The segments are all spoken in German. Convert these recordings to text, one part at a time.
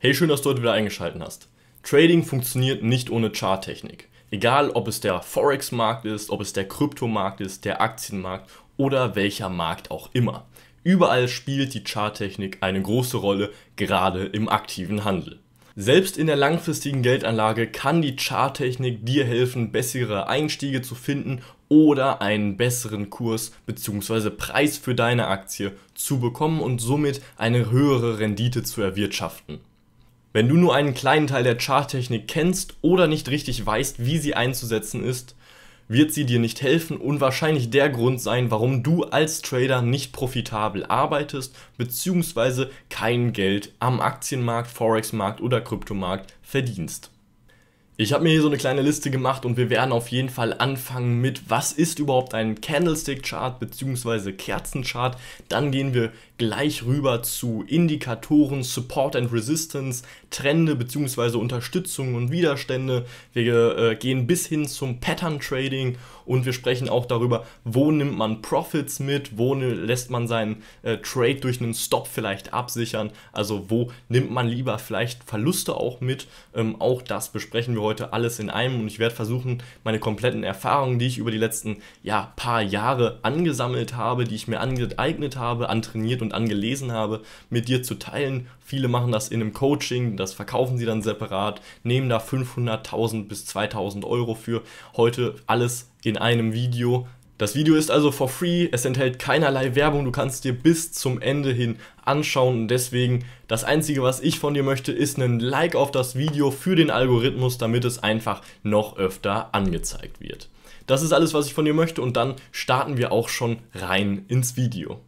Hey, schön, dass du heute wieder eingeschaltet hast. Trading funktioniert nicht ohne Charttechnik. Egal, ob es der Forex-Markt ist, ob es der Kryptomarkt ist, der Aktienmarkt oder welcher Markt auch immer. Überall spielt die Charttechnik eine große Rolle, gerade im aktiven Handel. Selbst in der langfristigen Geldanlage kann die Charttechnik dir helfen, bessere Einstiege zu finden oder einen besseren Kurs bzw. Preis für deine Aktie zu bekommen und somit eine höhere Rendite zu erwirtschaften. Wenn du nur einen kleinen Teil der Charttechnik kennst oder nicht richtig weißt, wie sie einzusetzen ist, wird sie dir nicht helfen und wahrscheinlich der Grund sein, warum du als Trader nicht profitabel arbeitest bzw. kein Geld am Aktienmarkt, Forex-Markt oder Kryptomarkt verdienst. Ich habe mir hier so eine kleine Liste gemacht und wir werden auf jeden Fall anfangen mit, was ist überhaupt ein Candlestick-Chart bzw. Kerzenchart. Dann gehen wir gleich rüber zu Indikatoren, Support and Resistance, Trende bzw. Unterstützung und Widerstände. Wir äh, gehen bis hin zum Pattern Trading und wir sprechen auch darüber, wo nimmt man Profits mit, wo ne, lässt man seinen äh, Trade durch einen Stop vielleicht absichern, also wo nimmt man lieber vielleicht Verluste auch mit. Ähm, auch das besprechen wir heute alles in einem und ich werde versuchen, meine kompletten Erfahrungen, die ich über die letzten ja, paar Jahre angesammelt habe, die ich mir angeeignet habe, antrainiert und und gelesen habe, mit dir zu teilen. Viele machen das in einem Coaching, das verkaufen sie dann separat, nehmen da 500.000 bis 2.000 Euro für. Heute alles in einem Video. Das Video ist also for free, es enthält keinerlei Werbung, du kannst dir bis zum Ende hin anschauen und deswegen das einzige, was ich von dir möchte, ist ein Like auf das Video für den Algorithmus, damit es einfach noch öfter angezeigt wird. Das ist alles, was ich von dir möchte und dann starten wir auch schon rein ins Video.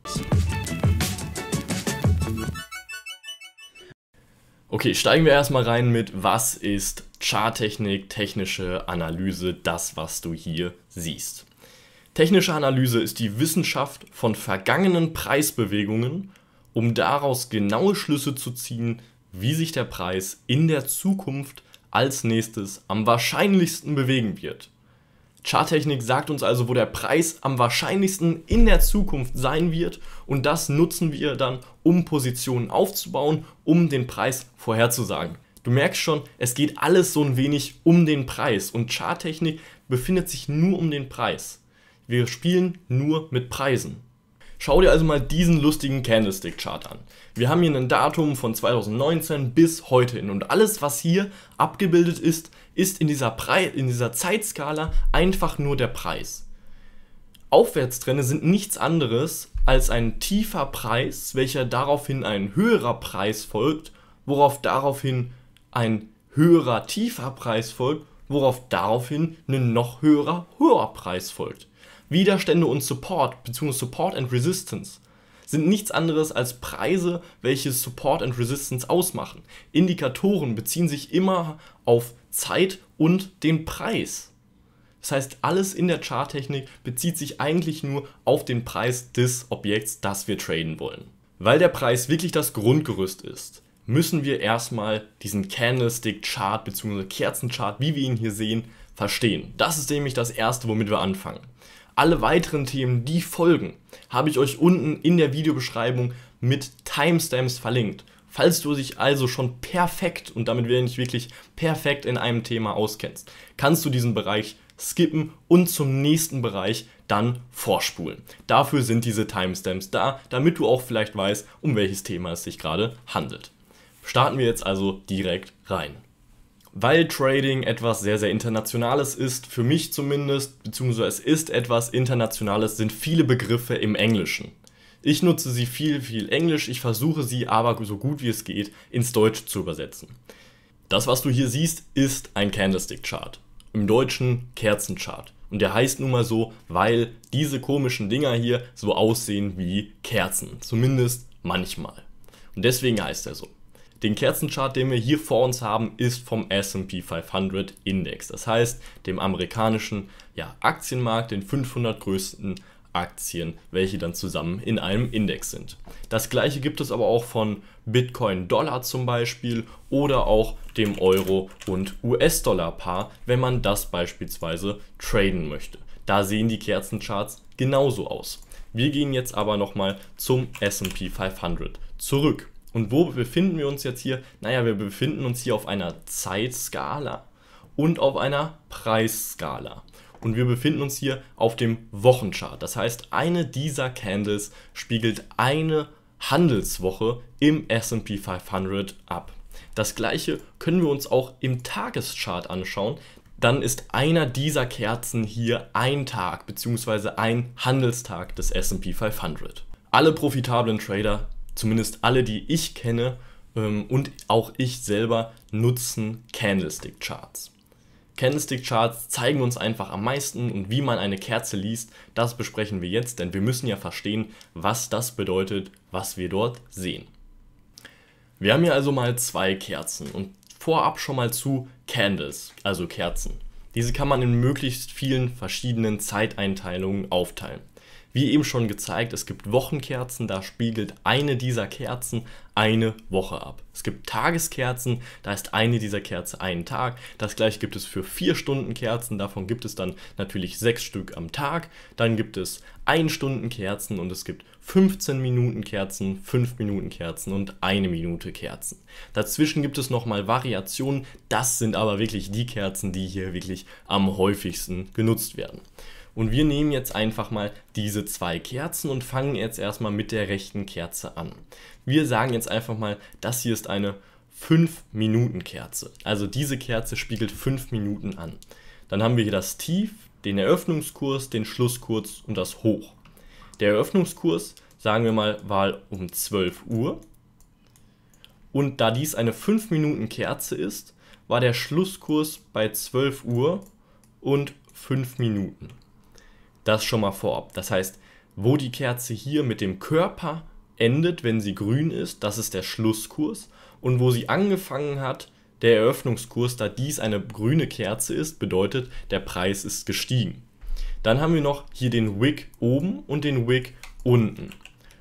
Okay, steigen wir erstmal rein mit, was ist Charttechnik, technische Analyse, das, was du hier siehst. Technische Analyse ist die Wissenschaft von vergangenen Preisbewegungen, um daraus genaue Schlüsse zu ziehen, wie sich der Preis in der Zukunft als nächstes am wahrscheinlichsten bewegen wird. Charttechnik sagt uns also, wo der Preis am wahrscheinlichsten in der Zukunft sein wird und das nutzen wir dann, um Positionen aufzubauen, um den Preis vorherzusagen. Du merkst schon, es geht alles so ein wenig um den Preis und Charttechnik befindet sich nur um den Preis. Wir spielen nur mit Preisen. Schau dir also mal diesen lustigen Candlestick-Chart an. Wir haben hier ein Datum von 2019 bis heute hin und alles, was hier abgebildet ist, ist in dieser, Pre in dieser Zeitskala einfach nur der Preis. Aufwärtstrände sind nichts anderes als ein tiefer Preis, welcher daraufhin ein höherer Preis folgt, worauf daraufhin ein höherer tiefer Preis folgt, worauf daraufhin ein noch höherer höherer Preis folgt. Widerstände und Support bzw. Support and Resistance sind nichts anderes als Preise, welche Support and Resistance ausmachen. Indikatoren beziehen sich immer auf Zeit und den Preis. Das heißt, alles in der Charttechnik bezieht sich eigentlich nur auf den Preis des Objekts, das wir traden wollen. Weil der Preis wirklich das Grundgerüst ist, müssen wir erstmal diesen Candlestick-Chart bzw. Kerzenchart, wie wir ihn hier sehen, verstehen. Das ist nämlich das Erste, womit wir anfangen. Alle weiteren Themen, die folgen, habe ich euch unten in der Videobeschreibung mit Timestamps verlinkt. Falls du dich also schon perfekt, und damit will ich wirklich perfekt in einem Thema auskennst, kannst du diesen Bereich skippen und zum nächsten Bereich dann vorspulen. Dafür sind diese Timestamps da, damit du auch vielleicht weißt, um welches Thema es sich gerade handelt. Starten wir jetzt also direkt rein. Weil Trading etwas sehr, sehr Internationales ist, für mich zumindest, beziehungsweise es ist etwas Internationales, sind viele Begriffe im Englischen. Ich nutze sie viel, viel Englisch, ich versuche sie aber so gut wie es geht ins Deutsch zu übersetzen. Das, was du hier siehst, ist ein Candlestick-Chart. Im Deutschen Kerzenchart. Und der heißt nun mal so, weil diese komischen Dinger hier so aussehen wie Kerzen. Zumindest manchmal. Und deswegen heißt er so. Den Kerzenchart, den wir hier vor uns haben, ist vom S&P 500 Index. Das heißt, dem amerikanischen ja, Aktienmarkt, den 500 größten Aktien, welche dann zusammen in einem Index sind. Das gleiche gibt es aber auch von Bitcoin Dollar zum Beispiel oder auch dem Euro und US-Dollar Paar, wenn man das beispielsweise traden möchte. Da sehen die Kerzencharts genauso aus. Wir gehen jetzt aber nochmal zum SP 500 zurück. Und wo befinden wir uns jetzt hier? Naja, wir befinden uns hier auf einer Zeitskala und auf einer Preisskala und wir befinden uns hier auf dem Wochenchart. Das heißt, eine dieser Candles spiegelt eine Handelswoche im SP 500 ab. Das gleiche können wir uns auch im Tageschart anschauen. Dann ist einer dieser Kerzen hier ein Tag bzw. ein Handelstag des SP 500. Alle profitablen Trader, zumindest alle, die ich kenne ähm, und auch ich selber, nutzen Candlestick-Charts. Candlestick-Charts zeigen uns einfach am meisten und wie man eine Kerze liest, das besprechen wir jetzt, denn wir müssen ja verstehen, was das bedeutet, was wir dort sehen. Wir haben hier also mal zwei Kerzen und vorab schon mal zu Candles, also Kerzen. Diese kann man in möglichst vielen verschiedenen Zeiteinteilungen aufteilen. Wie eben schon gezeigt, es gibt Wochenkerzen, da spiegelt eine dieser Kerzen eine Woche ab. Es gibt Tageskerzen, da ist eine dieser Kerzen einen Tag. Das gleiche gibt es für 4 Stunden Kerzen, davon gibt es dann natürlich 6 Stück am Tag. Dann gibt es 1 Stunden Kerzen und es gibt 15 Minuten Kerzen, 5 Minuten Kerzen und 1 Minute Kerzen. Dazwischen gibt es nochmal Variationen, das sind aber wirklich die Kerzen, die hier wirklich am häufigsten genutzt werden. Und wir nehmen jetzt einfach mal diese zwei Kerzen und fangen jetzt erstmal mit der rechten Kerze an. Wir sagen jetzt einfach mal, das hier ist eine 5-Minuten-Kerze. Also diese Kerze spiegelt 5 Minuten an. Dann haben wir hier das Tief, den Eröffnungskurs, den Schlusskurs und das Hoch. Der Eröffnungskurs, sagen wir mal, war um 12 Uhr. Und da dies eine 5-Minuten-Kerze ist, war der Schlusskurs bei 12 Uhr und 5 Minuten. Das schon mal vorab. Das heißt, wo die Kerze hier mit dem Körper endet, wenn sie grün ist, das ist der Schlusskurs. Und wo sie angefangen hat, der Eröffnungskurs, da dies eine grüne Kerze ist, bedeutet, der Preis ist gestiegen. Dann haben wir noch hier den Wick oben und den Wick unten.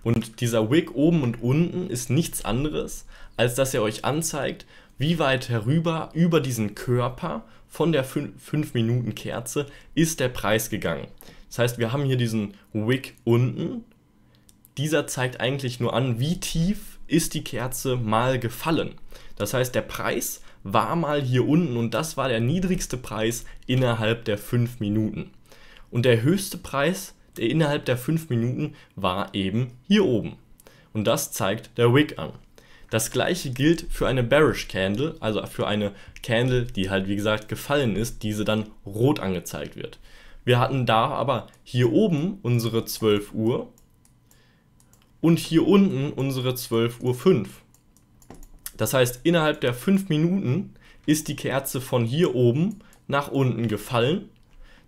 Und dieser Wick oben und unten ist nichts anderes, als dass er euch anzeigt, wie weit herüber über diesen Körper von der 5-Minuten-Kerze ist der Preis gegangen. Das heißt, wir haben hier diesen Wick unten. Dieser zeigt eigentlich nur an, wie tief ist die Kerze mal gefallen. Das heißt, der Preis war mal hier unten und das war der niedrigste Preis innerhalb der 5 Minuten. Und der höchste Preis der innerhalb der 5 Minuten war eben hier oben. Und das zeigt der Wick an. Das gleiche gilt für eine Bearish Candle, also für eine Candle, die halt wie gesagt gefallen ist, diese dann rot angezeigt wird. Wir hatten da aber hier oben unsere 12 Uhr und hier unten unsere 12.05 Uhr. 5. Das heißt, innerhalb der 5 Minuten ist die Kerze von hier oben nach unten gefallen.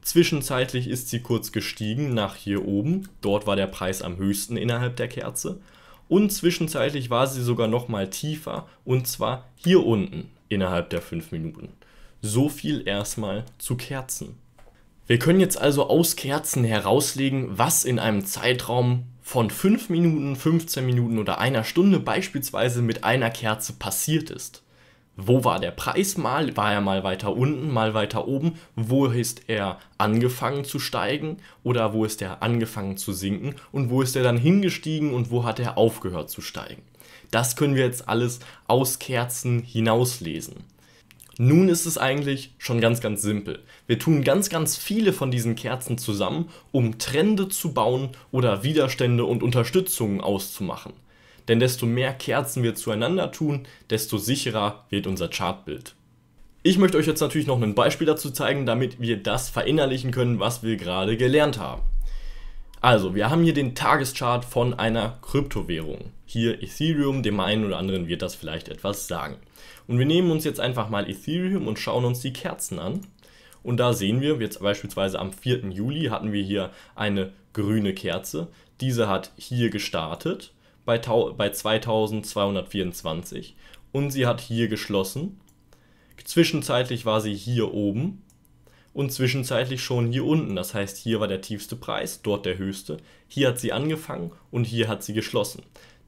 Zwischenzeitlich ist sie kurz gestiegen nach hier oben. Dort war der Preis am höchsten innerhalb der Kerze. Und zwischenzeitlich war sie sogar nochmal tiefer und zwar hier unten innerhalb der 5 Minuten. So viel erstmal zu Kerzen. Wir können jetzt also aus Kerzen herauslegen, was in einem Zeitraum von 5 Minuten, 15 Minuten oder einer Stunde beispielsweise mit einer Kerze passiert ist. Wo war der Preis mal? War er mal weiter unten, mal weiter oben? Wo ist er angefangen zu steigen oder wo ist er angefangen zu sinken? Und wo ist er dann hingestiegen und wo hat er aufgehört zu steigen? Das können wir jetzt alles aus Kerzen hinauslesen. Nun ist es eigentlich schon ganz, ganz simpel. Wir tun ganz, ganz viele von diesen Kerzen zusammen, um Trende zu bauen oder Widerstände und Unterstützungen auszumachen. Denn desto mehr Kerzen wir zueinander tun, desto sicherer wird unser Chartbild. Ich möchte euch jetzt natürlich noch ein Beispiel dazu zeigen, damit wir das verinnerlichen können, was wir gerade gelernt haben. Also, wir haben hier den Tageschart von einer Kryptowährung. Hier Ethereum, dem einen oder anderen wird das vielleicht etwas sagen. Und wir nehmen uns jetzt einfach mal Ethereum und schauen uns die Kerzen an. Und da sehen wir, jetzt beispielsweise am 4. Juli hatten wir hier eine grüne Kerze. Diese hat hier gestartet bei, bei 2224 und sie hat hier geschlossen. Zwischenzeitlich war sie hier oben und zwischenzeitlich schon hier unten. Das heißt, hier war der tiefste Preis, dort der höchste. Hier hat sie angefangen und hier hat sie geschlossen.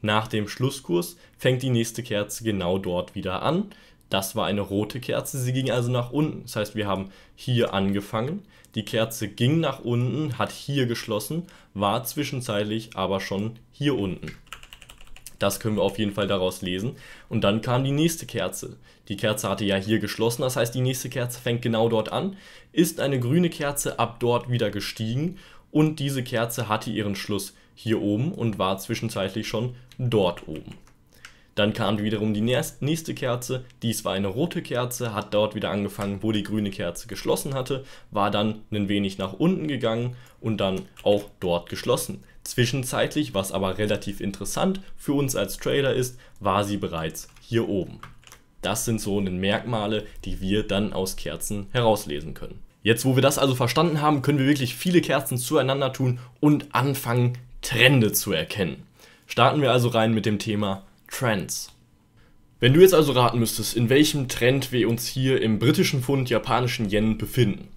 Nach dem Schlusskurs fängt die nächste Kerze genau dort wieder an. Das war eine rote Kerze, sie ging also nach unten. Das heißt, wir haben hier angefangen, die Kerze ging nach unten, hat hier geschlossen, war zwischenzeitlich aber schon hier unten. Das können wir auf jeden Fall daraus lesen. Und dann kam die nächste Kerze. Die Kerze hatte ja hier geschlossen, das heißt, die nächste Kerze fängt genau dort an, ist eine grüne Kerze ab dort wieder gestiegen und diese Kerze hatte ihren Schluss geschlossen hier oben und war zwischenzeitlich schon dort oben. Dann kam wiederum die nächste Kerze, dies war eine rote Kerze, hat dort wieder angefangen, wo die grüne Kerze geschlossen hatte, war dann ein wenig nach unten gegangen und dann auch dort geschlossen. Zwischenzeitlich, was aber relativ interessant für uns als Trader ist, war sie bereits hier oben. Das sind so Merkmale, die wir dann aus Kerzen herauslesen können. Jetzt, wo wir das also verstanden haben, können wir wirklich viele Kerzen zueinander tun und anfangen, Trende zu erkennen. Starten wir also rein mit dem Thema Trends. Wenn du jetzt also raten müsstest, in welchem Trend wir uns hier im britischen Pfund japanischen Yen befinden,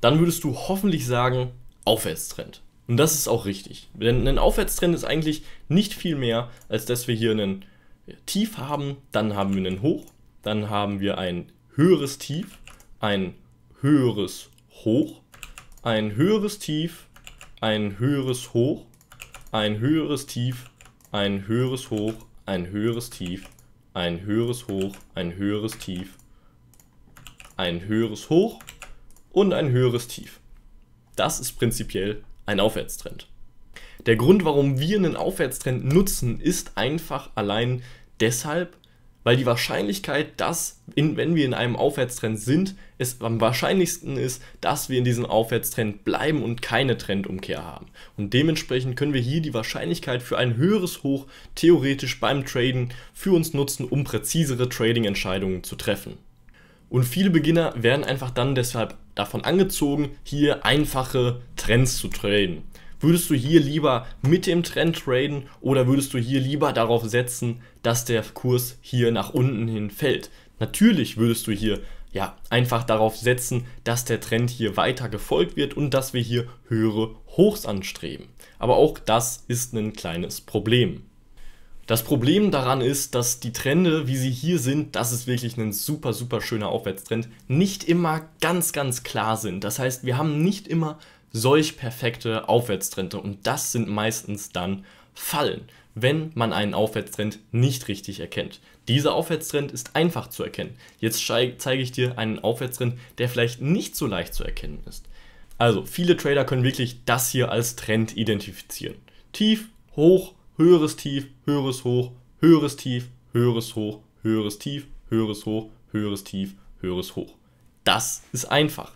dann würdest du hoffentlich sagen Aufwärtstrend. Und das ist auch richtig. Denn ein Aufwärtstrend ist eigentlich nicht viel mehr, als dass wir hier einen Tief haben, dann haben wir einen Hoch, dann haben wir ein höheres Tief, ein höheres Hoch, ein höheres Tief, ein höheres Hoch ein höheres Tief, ein höheres Hoch, ein höheres Tief, ein höheres Hoch, ein höheres Tief, ein höheres Hoch und ein höheres Tief. Das ist prinzipiell ein Aufwärtstrend. Der Grund, warum wir einen Aufwärtstrend nutzen, ist einfach allein deshalb, weil die Wahrscheinlichkeit, dass, in, wenn wir in einem Aufwärtstrend sind, es am wahrscheinlichsten ist, dass wir in diesem Aufwärtstrend bleiben und keine Trendumkehr haben. Und dementsprechend können wir hier die Wahrscheinlichkeit für ein höheres Hoch theoretisch beim Traden für uns nutzen, um präzisere Trading-Entscheidungen zu treffen. Und viele Beginner werden einfach dann deshalb davon angezogen, hier einfache Trends zu traden. Würdest du hier lieber mit dem Trend traden oder würdest du hier lieber darauf setzen, dass der Kurs hier nach unten hin fällt? Natürlich würdest du hier ja einfach darauf setzen, dass der Trend hier weiter gefolgt wird und dass wir hier höhere Hochs anstreben. Aber auch das ist ein kleines Problem. Das Problem daran ist, dass die Trende, wie sie hier sind, das ist wirklich ein super, super schöner Aufwärtstrend, nicht immer ganz, ganz klar sind. Das heißt, wir haben nicht immer solch perfekte Aufwärtstrende und das sind meistens dann Fallen, wenn man einen Aufwärtstrend nicht richtig erkennt. Dieser Aufwärtstrend ist einfach zu erkennen. Jetzt zeige ich dir einen Aufwärtstrend, der vielleicht nicht so leicht zu erkennen ist. Also viele Trader können wirklich das hier als Trend identifizieren. Tief, hoch, höheres Tief, höheres Hoch, höheres Tief, höheres Hoch, höheres Tief, höheres Hoch, höheres Tief, höheres Hoch. Das ist einfach.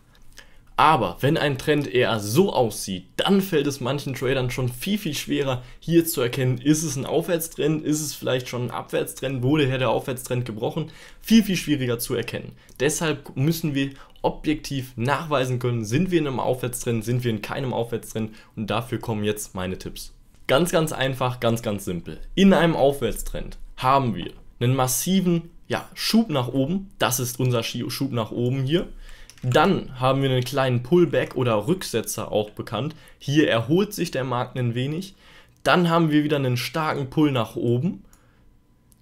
Aber wenn ein Trend eher so aussieht, dann fällt es manchen Tradern schon viel, viel schwerer hier zu erkennen, ist es ein Aufwärtstrend, ist es vielleicht schon ein Abwärtstrend, wurde hier der Aufwärtstrend gebrochen, viel, viel schwieriger zu erkennen. Deshalb müssen wir objektiv nachweisen können, sind wir in einem Aufwärtstrend, sind wir in keinem Aufwärtstrend und dafür kommen jetzt meine Tipps. Ganz, ganz einfach, ganz, ganz simpel. In einem Aufwärtstrend haben wir einen massiven ja, Schub nach oben, das ist unser Schub nach oben hier dann haben wir einen kleinen Pullback oder Rücksetzer auch bekannt. Hier erholt sich der Markt ein wenig. Dann haben wir wieder einen starken Pull nach oben.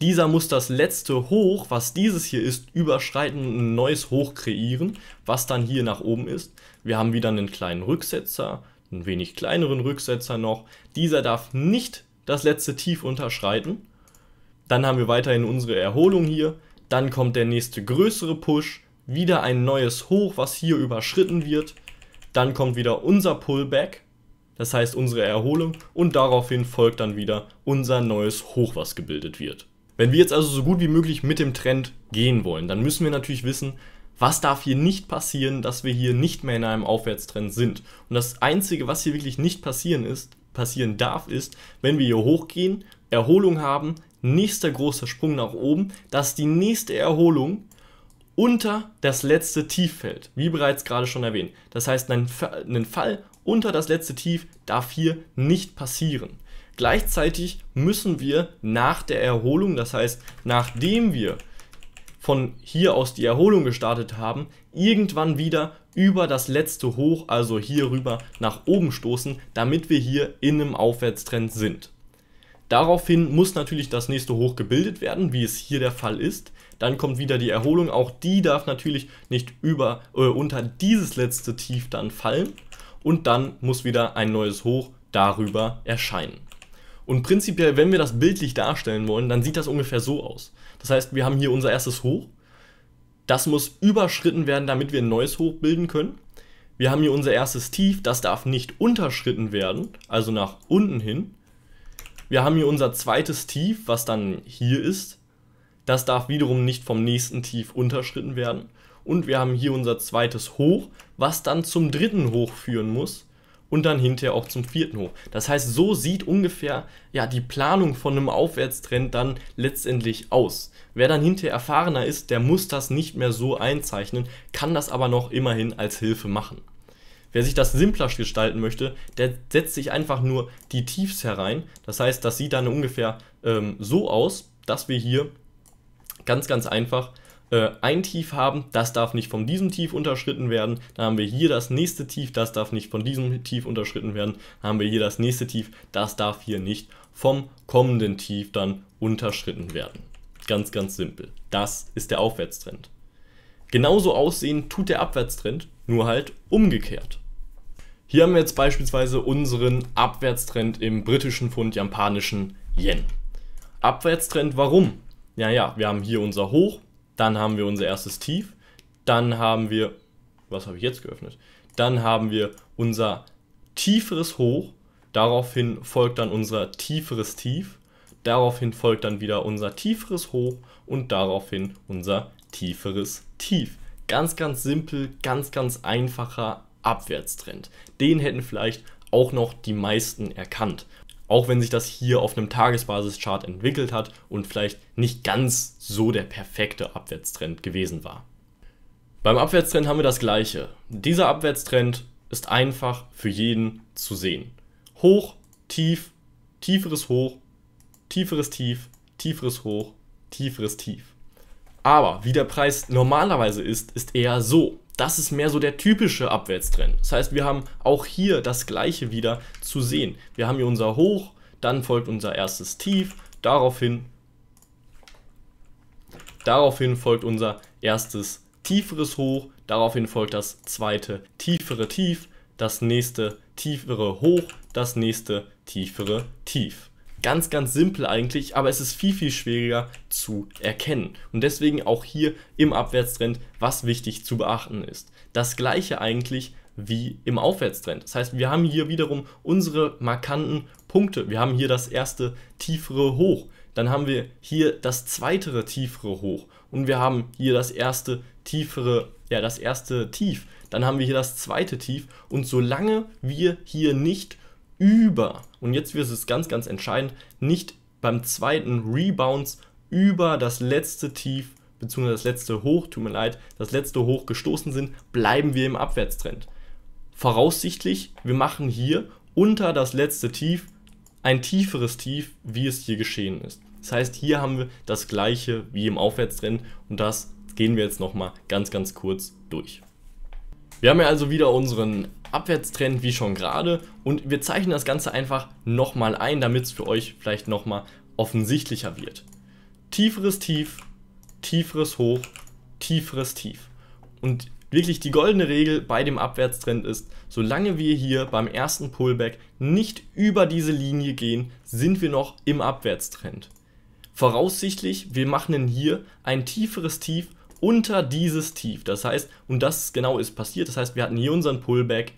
Dieser muss das letzte Hoch, was dieses hier ist, überschreiten und ein neues Hoch kreieren, was dann hier nach oben ist. Wir haben wieder einen kleinen Rücksetzer, einen wenig kleineren Rücksetzer noch. Dieser darf nicht das letzte Tief unterschreiten. Dann haben wir weiterhin unsere Erholung hier. Dann kommt der nächste größere Push, wieder ein neues Hoch, was hier überschritten wird. Dann kommt wieder unser Pullback, das heißt unsere Erholung und daraufhin folgt dann wieder unser neues Hoch, was gebildet wird. Wenn wir jetzt also so gut wie möglich mit dem Trend gehen wollen, dann müssen wir natürlich wissen, was darf hier nicht passieren, dass wir hier nicht mehr in einem Aufwärtstrend sind. Und das Einzige, was hier wirklich nicht passieren ist, passieren darf, ist, wenn wir hier hochgehen, Erholung haben, nächster großer Sprung nach oben, dass die nächste Erholung unter das letzte Tief fällt, wie bereits gerade schon erwähnt. Das heißt, ein, Fall unter das letzte Tief darf hier nicht passieren. Gleichzeitig müssen wir nach der Erholung, das heißt nachdem wir von hier aus die Erholung gestartet haben, irgendwann wieder über das letzte Hoch, also hier rüber nach oben stoßen, damit wir hier in einem Aufwärtstrend sind. Daraufhin muss natürlich das nächste Hoch gebildet werden, wie es hier der Fall ist. Dann kommt wieder die Erholung. Auch die darf natürlich nicht über, äh, unter dieses letzte Tief dann fallen. Und dann muss wieder ein neues Hoch darüber erscheinen. Und prinzipiell, wenn wir das bildlich darstellen wollen, dann sieht das ungefähr so aus. Das heißt, wir haben hier unser erstes Hoch. Das muss überschritten werden, damit wir ein neues Hoch bilden können. Wir haben hier unser erstes Tief, das darf nicht unterschritten werden, also nach unten hin. Wir haben hier unser zweites Tief, was dann hier ist. Das darf wiederum nicht vom nächsten Tief unterschritten werden. Und wir haben hier unser zweites Hoch, was dann zum dritten Hoch führen muss und dann hinterher auch zum vierten hoch. Das heißt, so sieht ungefähr ja die Planung von einem Aufwärtstrend dann letztendlich aus. Wer dann hinterher erfahrener ist, der muss das nicht mehr so einzeichnen, kann das aber noch immerhin als Hilfe machen. Wer sich das simpler gestalten möchte, der setzt sich einfach nur die Tiefs herein. Das heißt, das sieht dann ungefähr ähm, so aus, dass wir hier Ganz, ganz einfach. Äh, ein Tief haben, das darf nicht von diesem Tief unterschritten werden. Dann haben wir hier das nächste Tief, das darf nicht von diesem Tief unterschritten werden. Dann haben wir hier das nächste Tief, das darf hier nicht vom kommenden Tief dann unterschritten werden. Ganz, ganz simpel. Das ist der Aufwärtstrend. Genauso aussehen tut der Abwärtstrend, nur halt umgekehrt. Hier haben wir jetzt beispielsweise unseren Abwärtstrend im britischen Pfund, japanischen Yen. Abwärtstrend warum? naja, wir haben hier unser Hoch, dann haben wir unser erstes Tief, dann haben wir, was habe ich jetzt geöffnet? Dann haben wir unser tieferes Hoch, daraufhin folgt dann unser tieferes Tief, daraufhin folgt dann wieder unser tieferes Hoch und daraufhin unser tieferes Tief. Ganz, ganz simpel, ganz, ganz einfacher Abwärtstrend. Den hätten vielleicht auch noch die meisten erkannt. Auch wenn sich das hier auf einem Tagesbasischart entwickelt hat und vielleicht nicht ganz so der perfekte Abwärtstrend gewesen war. Beim Abwärtstrend haben wir das gleiche. Dieser Abwärtstrend ist einfach für jeden zu sehen. Hoch, tief, tieferes Hoch, tieferes Tief, tieferes Hoch, tieferes Tief. Aber wie der Preis normalerweise ist, ist eher so das ist mehr so der typische Abwärtstrend. Das heißt, wir haben auch hier das gleiche wieder zu sehen. Wir haben hier unser Hoch, dann folgt unser erstes Tief, daraufhin, daraufhin folgt unser erstes tieferes Hoch, daraufhin folgt das zweite tiefere Tief, das nächste tiefere Hoch, das nächste tiefere Tief. Ganz, ganz simpel eigentlich, aber es ist viel, viel schwieriger zu erkennen. Und deswegen auch hier im Abwärtstrend, was wichtig zu beachten ist. Das gleiche eigentlich wie im Aufwärtstrend. Das heißt, wir haben hier wiederum unsere markanten Punkte. Wir haben hier das erste tiefere Hoch, dann haben wir hier das zweite tiefere Hoch und wir haben hier das erste tiefere, ja, das erste Tief, dann haben wir hier das zweite Tief und solange wir hier nicht über, und jetzt wird es ganz, ganz entscheidend, nicht beim zweiten Rebounds über das letzte Tief bzw. das letzte Hoch, tut mir leid, das letzte Hoch gestoßen sind, bleiben wir im Abwärtstrend. Voraussichtlich, wir machen hier unter das letzte Tief ein tieferes Tief, wie es hier geschehen ist. Das heißt, hier haben wir das gleiche wie im Aufwärtstrend und das gehen wir jetzt nochmal ganz, ganz kurz durch. Wir haben ja also wieder unseren Abwärtstrend wie schon gerade und wir zeichnen das Ganze einfach nochmal ein, damit es für euch vielleicht nochmal offensichtlicher wird. Tieferes Tief, tieferes Hoch, tieferes Tief. Und wirklich die goldene Regel bei dem Abwärtstrend ist, solange wir hier beim ersten Pullback nicht über diese Linie gehen, sind wir noch im Abwärtstrend. Voraussichtlich, wir machen hier ein tieferes Tief unter dieses Tief. Das heißt, und das genau ist passiert, das heißt, wir hatten hier unseren Pullback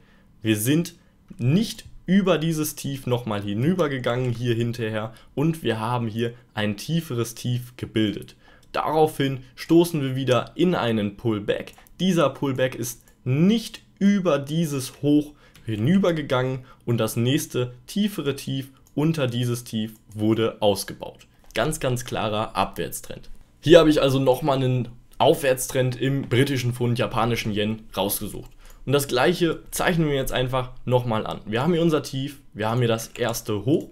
wir sind nicht über dieses Tief nochmal hinübergegangen hier hinterher und wir haben hier ein tieferes Tief gebildet. Daraufhin stoßen wir wieder in einen Pullback. Dieser Pullback ist nicht über dieses Hoch hinübergegangen und das nächste tiefere Tief unter dieses Tief wurde ausgebaut. Ganz, ganz klarer Abwärtstrend. Hier habe ich also nochmal einen Aufwärtstrend im britischen Pfund, japanischen Yen rausgesucht. Und das gleiche zeichnen wir jetzt einfach nochmal an. Wir haben hier unser Tief, wir haben hier das erste Hoch,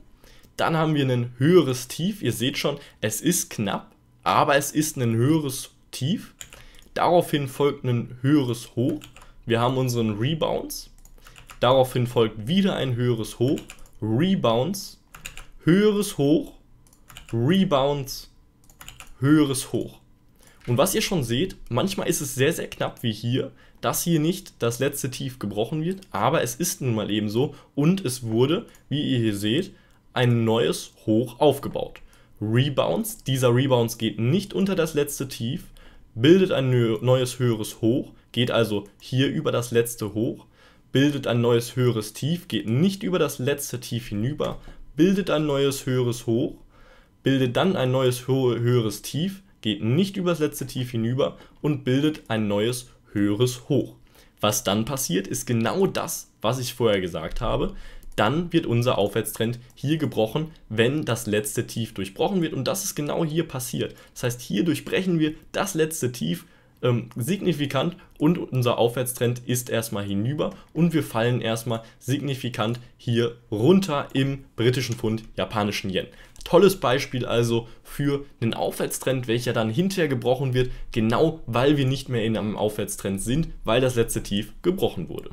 dann haben wir ein höheres Tief. Ihr seht schon, es ist knapp, aber es ist ein höheres Tief. Daraufhin folgt ein höheres Hoch. Wir haben unseren Rebounds. Daraufhin folgt wieder ein höheres Hoch. Rebounds. Höheres Hoch. Rebounds. Höheres Hoch. Und was ihr schon seht, manchmal ist es sehr, sehr knapp wie hier dass hier nicht das letzte Tief gebrochen wird, aber es ist nun mal eben so und es wurde, wie ihr hier seht, ein neues Hoch aufgebaut. Rebounds, dieser Rebounds geht nicht unter das letzte Tief, bildet ein neues höheres Hoch, geht also hier über das letzte Hoch, bildet ein neues höheres Tief, geht nicht über das letzte Tief hinüber, bildet ein neues höheres Hoch, bildet dann ein neues höheres Tief, geht nicht über das letzte Tief hinüber und bildet ein neues höheres Hoch. Was dann passiert, ist genau das, was ich vorher gesagt habe. Dann wird unser Aufwärtstrend hier gebrochen, wenn das letzte Tief durchbrochen wird. Und das ist genau hier passiert. Das heißt, hier durchbrechen wir das letzte Tief ähm, signifikant und unser Aufwärtstrend ist erstmal hinüber und wir fallen erstmal signifikant hier runter im britischen Pfund, japanischen Yen. Tolles Beispiel also für einen Aufwärtstrend, welcher dann hinterher gebrochen wird, genau weil wir nicht mehr in einem Aufwärtstrend sind, weil das letzte Tief gebrochen wurde.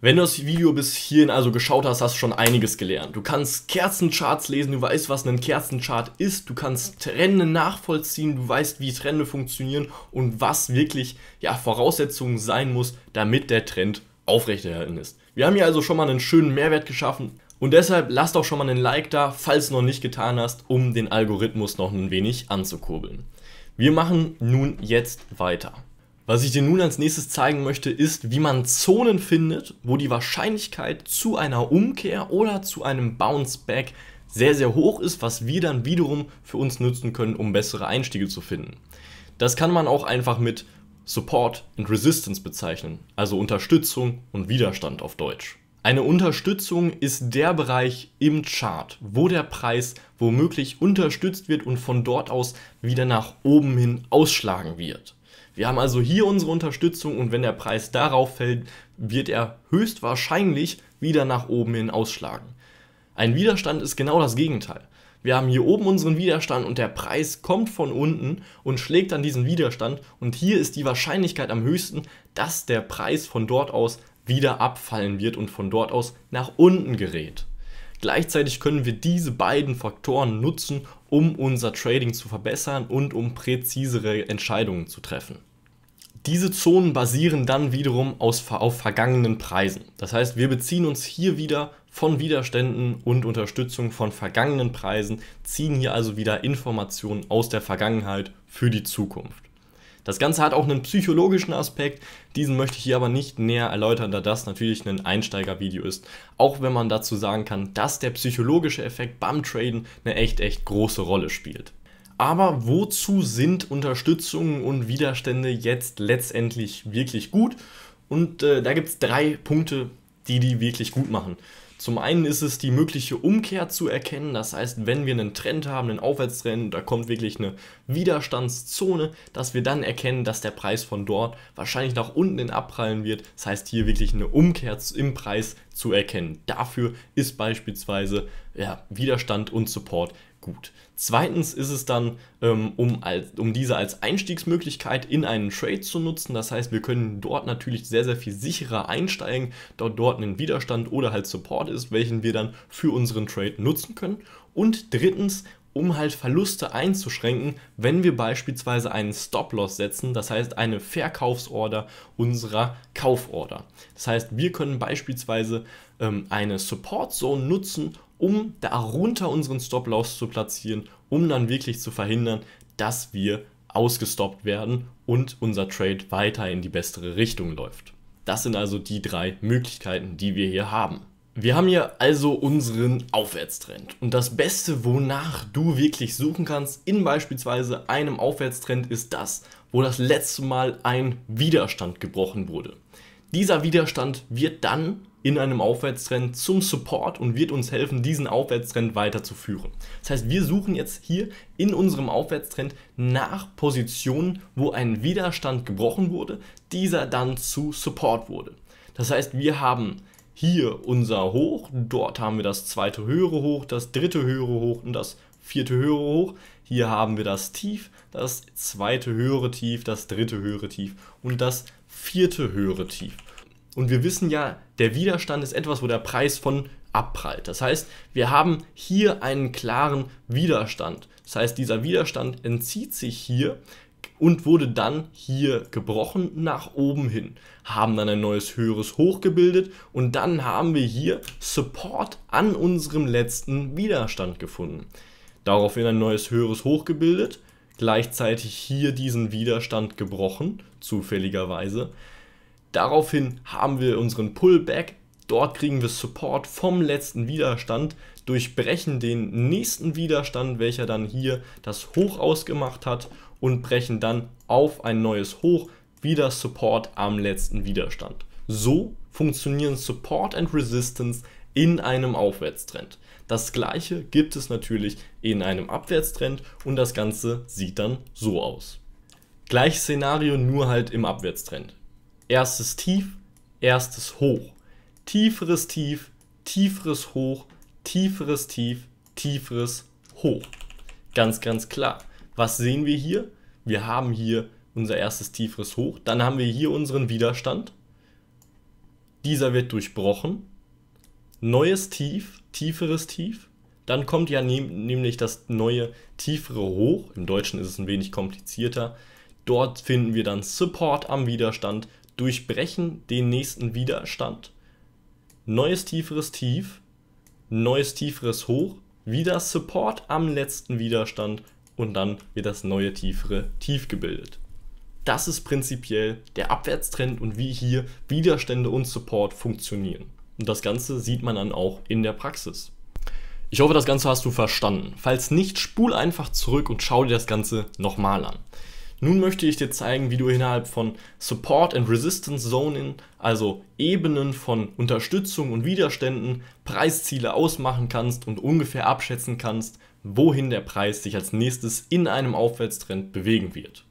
Wenn du das Video bis hierhin also geschaut hast, hast du schon einiges gelernt. Du kannst Kerzencharts lesen, du weißt, was ein Kerzenchart ist, du kannst Trende nachvollziehen, du weißt, wie Trende funktionieren und was wirklich ja, Voraussetzungen sein muss, damit der Trend aufrechterhalten ist. Wir haben hier also schon mal einen schönen Mehrwert geschaffen, und deshalb lasst auch schon mal einen Like da, falls du noch nicht getan hast, um den Algorithmus noch ein wenig anzukurbeln. Wir machen nun jetzt weiter. Was ich dir nun als nächstes zeigen möchte, ist, wie man Zonen findet, wo die Wahrscheinlichkeit zu einer Umkehr oder zu einem Bounce Back sehr, sehr hoch ist, was wir dann wiederum für uns nutzen können, um bessere Einstiege zu finden. Das kann man auch einfach mit Support and Resistance bezeichnen, also Unterstützung und Widerstand auf Deutsch. Eine Unterstützung ist der Bereich im Chart, wo der Preis womöglich unterstützt wird und von dort aus wieder nach oben hin ausschlagen wird. Wir haben also hier unsere Unterstützung und wenn der Preis darauf fällt, wird er höchstwahrscheinlich wieder nach oben hin ausschlagen. Ein Widerstand ist genau das Gegenteil. Wir haben hier oben unseren Widerstand und der Preis kommt von unten und schlägt an diesen Widerstand und hier ist die Wahrscheinlichkeit am höchsten, dass der Preis von dort aus wieder abfallen wird und von dort aus nach unten gerät. Gleichzeitig können wir diese beiden Faktoren nutzen, um unser Trading zu verbessern und um präzisere Entscheidungen zu treffen. Diese Zonen basieren dann wiederum aus, auf vergangenen Preisen. Das heißt, wir beziehen uns hier wieder von Widerständen und Unterstützung von vergangenen Preisen, ziehen hier also wieder Informationen aus der Vergangenheit für die Zukunft. Das Ganze hat auch einen psychologischen Aspekt, diesen möchte ich hier aber nicht näher erläutern, da das natürlich ein Einsteigervideo ist. Auch wenn man dazu sagen kann, dass der psychologische Effekt beim Traden eine echt, echt große Rolle spielt. Aber wozu sind Unterstützungen und Widerstände jetzt letztendlich wirklich gut? Und äh, da gibt es drei Punkte, die die wirklich gut machen. Zum einen ist es die mögliche Umkehr zu erkennen, das heißt, wenn wir einen Trend haben, einen Aufwärtstrend, da kommt wirklich eine Widerstandszone, dass wir dann erkennen, dass der Preis von dort wahrscheinlich nach unten hin abprallen wird. Das heißt, hier wirklich eine Umkehr im Preis zu erkennen. Dafür ist beispielsweise ja, Widerstand und Support gut. Zweitens ist es dann, ähm, um, als, um diese als Einstiegsmöglichkeit in einen Trade zu nutzen. Das heißt, wir können dort natürlich sehr, sehr viel sicherer einsteigen, da dort ein Widerstand oder halt Support ist, welchen wir dann für unseren Trade nutzen können. Und drittens, um halt Verluste einzuschränken, wenn wir beispielsweise einen Stop-Loss setzen, das heißt eine Verkaufsorder unserer Kauforder. Das heißt, wir können beispielsweise ähm, eine Support-Zone nutzen, um darunter unseren Stop-Loss zu platzieren, um dann wirklich zu verhindern, dass wir ausgestoppt werden und unser Trade weiter in die bessere Richtung läuft. Das sind also die drei Möglichkeiten, die wir hier haben. Wir haben hier also unseren Aufwärtstrend. Und das Beste, wonach du wirklich suchen kannst in beispielsweise einem Aufwärtstrend, ist das, wo das letzte Mal ein Widerstand gebrochen wurde. Dieser Widerstand wird dann in einem Aufwärtstrend zum Support und wird uns helfen, diesen Aufwärtstrend weiterzuführen. Das heißt, wir suchen jetzt hier in unserem Aufwärtstrend nach Positionen, wo ein Widerstand gebrochen wurde, dieser dann zu Support wurde. Das heißt, wir haben hier unser Hoch, dort haben wir das zweite höhere Hoch, das dritte höhere Hoch und das vierte höhere Hoch. Hier haben wir das Tief, das zweite höhere Tief, das dritte höhere Tief und das vierte höhere Tief. Und wir wissen ja, der Widerstand ist etwas, wo der Preis von abprallt. Das heißt, wir haben hier einen klaren Widerstand. Das heißt, dieser Widerstand entzieht sich hier und wurde dann hier gebrochen nach oben hin, haben dann ein neues höheres Hoch gebildet und dann haben wir hier Support an unserem letzten Widerstand gefunden. Daraufhin ein neues höheres Hoch gebildet, gleichzeitig hier diesen Widerstand gebrochen, zufälligerweise, Daraufhin haben wir unseren Pullback. Dort kriegen wir Support vom letzten Widerstand, durchbrechen den nächsten Widerstand, welcher dann hier das Hoch ausgemacht hat und brechen dann auf ein neues Hoch wieder Support am letzten Widerstand. So funktionieren Support and Resistance in einem Aufwärtstrend. Das gleiche gibt es natürlich in einem Abwärtstrend und das Ganze sieht dann so aus. Gleiches Szenario nur halt im Abwärtstrend erstes Tief, erstes Hoch, tieferes Tief, tieferes Hoch, tieferes Tief, tieferes Hoch. Ganz, ganz klar. Was sehen wir hier? Wir haben hier unser erstes tieferes Hoch, dann haben wir hier unseren Widerstand. Dieser wird durchbrochen. Neues Tief, tieferes Tief. Dann kommt ja ne nämlich das neue tiefere Hoch. Im Deutschen ist es ein wenig komplizierter. Dort finden wir dann Support am Widerstand durchbrechen den nächsten Widerstand, neues tieferes Tief, neues tieferes Hoch, wieder Support am letzten Widerstand und dann wird das neue tiefere Tief gebildet. Das ist prinzipiell der Abwärtstrend und wie hier Widerstände und Support funktionieren. Und das Ganze sieht man dann auch in der Praxis. Ich hoffe, das Ganze hast du verstanden. Falls nicht, spul einfach zurück und schau dir das Ganze nochmal an. Nun möchte ich dir zeigen, wie du innerhalb von Support and Resistance Zonen, also Ebenen von Unterstützung und Widerständen, Preisziele ausmachen kannst und ungefähr abschätzen kannst, wohin der Preis sich als nächstes in einem Aufwärtstrend bewegen wird.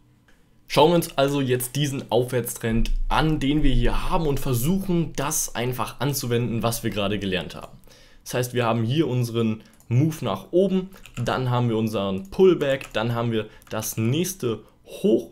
Schauen wir uns also jetzt diesen Aufwärtstrend an, den wir hier haben und versuchen, das einfach anzuwenden, was wir gerade gelernt haben. Das heißt, wir haben hier unseren Move nach oben, dann haben wir unseren Pullback, dann haben wir das nächste hoch,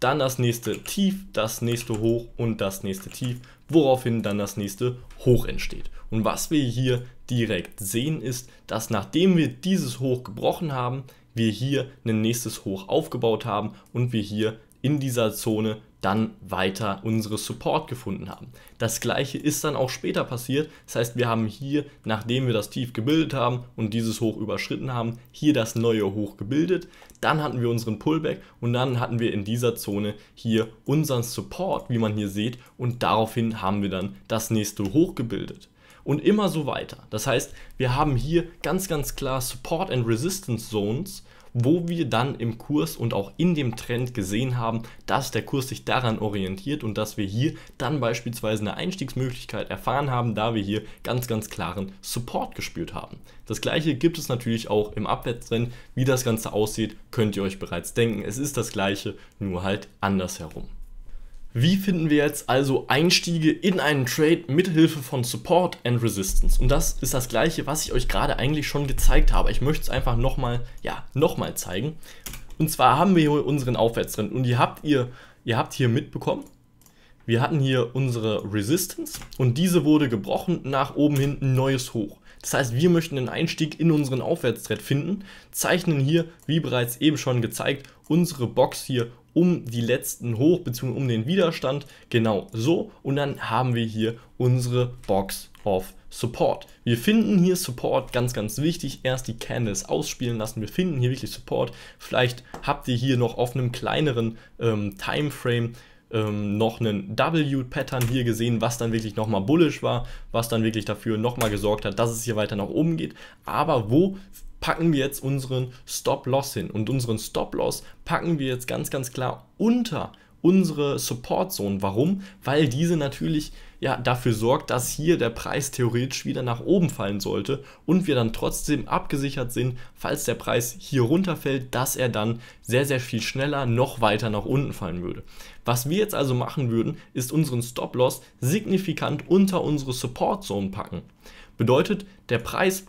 dann das nächste tief, das nächste hoch und das nächste tief, woraufhin dann das nächste hoch entsteht. Und was wir hier direkt sehen ist, dass nachdem wir dieses hoch gebrochen haben, wir hier ein nächstes hoch aufgebaut haben und wir hier in dieser Zone dann weiter unsere Support gefunden haben. Das gleiche ist dann auch später passiert. Das heißt, wir haben hier, nachdem wir das Tief gebildet haben und dieses Hoch überschritten haben, hier das neue Hoch gebildet dann hatten wir unseren Pullback und dann hatten wir in dieser Zone hier unseren Support, wie man hier sieht und daraufhin haben wir dann das nächste hochgebildet. und immer so weiter. Das heißt, wir haben hier ganz, ganz klar Support and Resistance Zones wo wir dann im Kurs und auch in dem Trend gesehen haben, dass der Kurs sich daran orientiert und dass wir hier dann beispielsweise eine Einstiegsmöglichkeit erfahren haben, da wir hier ganz, ganz klaren Support gespürt haben. Das gleiche gibt es natürlich auch im Abwärtstrend. Wie das Ganze aussieht, könnt ihr euch bereits denken. Es ist das gleiche, nur halt andersherum. Wie finden wir jetzt also Einstiege in einen Trade mithilfe von Support and Resistance? Und das ist das gleiche, was ich euch gerade eigentlich schon gezeigt habe. Ich möchte es einfach nochmal, ja, nochmal zeigen. Und zwar haben wir hier unseren Aufwärtstrend und ihr habt ihr, ihr habt hier mitbekommen, wir hatten hier unsere Resistance und diese wurde gebrochen, nach oben hin ein neues Hoch. Das heißt, wir möchten den Einstieg in unseren Aufwärtstrend finden, zeichnen hier, wie bereits eben schon gezeigt, unsere Box hier um die letzten hoch bzw. um den Widerstand. Genau so. Und dann haben wir hier unsere Box of Support. Wir finden hier Support, ganz, ganz wichtig. Erst die Candles ausspielen lassen. Wir finden hier wirklich Support. Vielleicht habt ihr hier noch auf einem kleineren ähm, Timeframe ähm, noch einen W-Pattern hier gesehen, was dann wirklich nochmal bullish war, was dann wirklich dafür nochmal gesorgt hat, dass es hier weiter nach oben geht. Aber wo packen wir jetzt unseren Stop-Loss hin. Und unseren Stop-Loss packen wir jetzt ganz, ganz klar unter unsere Support-Zone. Warum? Weil diese natürlich ja, dafür sorgt, dass hier der Preis theoretisch wieder nach oben fallen sollte und wir dann trotzdem abgesichert sind, falls der Preis hier runterfällt, dass er dann sehr, sehr viel schneller noch weiter nach unten fallen würde. Was wir jetzt also machen würden, ist unseren Stop-Loss signifikant unter unsere Support-Zone packen. Bedeutet, der Preis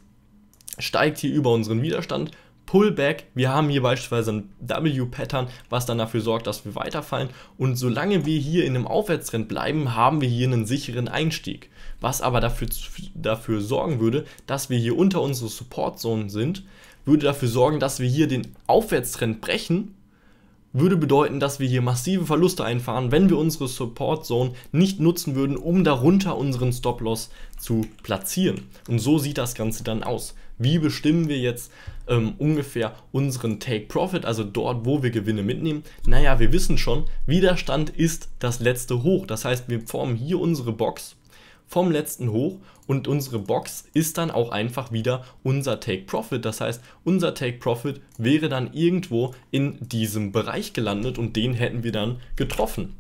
steigt hier über unseren Widerstand. Pullback, wir haben hier beispielsweise ein W-Pattern, was dann dafür sorgt, dass wir weiterfallen. Und solange wir hier in einem Aufwärtstrend bleiben, haben wir hier einen sicheren Einstieg. Was aber dafür, dafür sorgen würde, dass wir hier unter unsere Supportzone sind, würde dafür sorgen, dass wir hier den Aufwärtstrend brechen würde bedeuten, dass wir hier massive Verluste einfahren, wenn wir unsere Supportzone nicht nutzen würden, um darunter unseren Stop Loss zu platzieren. Und so sieht das Ganze dann aus wie bestimmen wir jetzt ähm, ungefähr unseren Take Profit, also dort, wo wir Gewinne mitnehmen? Naja, wir wissen schon, Widerstand ist das letzte Hoch. Das heißt, wir formen hier unsere Box vom letzten Hoch und unsere Box ist dann auch einfach wieder unser Take Profit. Das heißt, unser Take Profit wäre dann irgendwo in diesem Bereich gelandet und den hätten wir dann getroffen.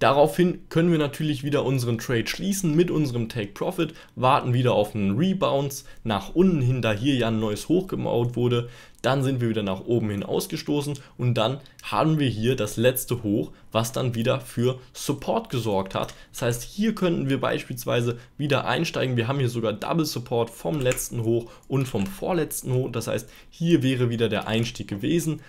Daraufhin können wir natürlich wieder unseren Trade schließen mit unserem Take Profit, warten wieder auf einen Rebounce nach unten hin, da hier ja ein neues Hoch gemauert wurde. Dann sind wir wieder nach oben hin ausgestoßen und dann haben wir hier das letzte Hoch, was dann wieder für Support gesorgt hat. Das heißt, hier könnten wir beispielsweise wieder einsteigen. Wir haben hier sogar Double Support vom letzten Hoch und vom vorletzten Hoch. Das heißt, hier wäre wieder der Einstieg gewesen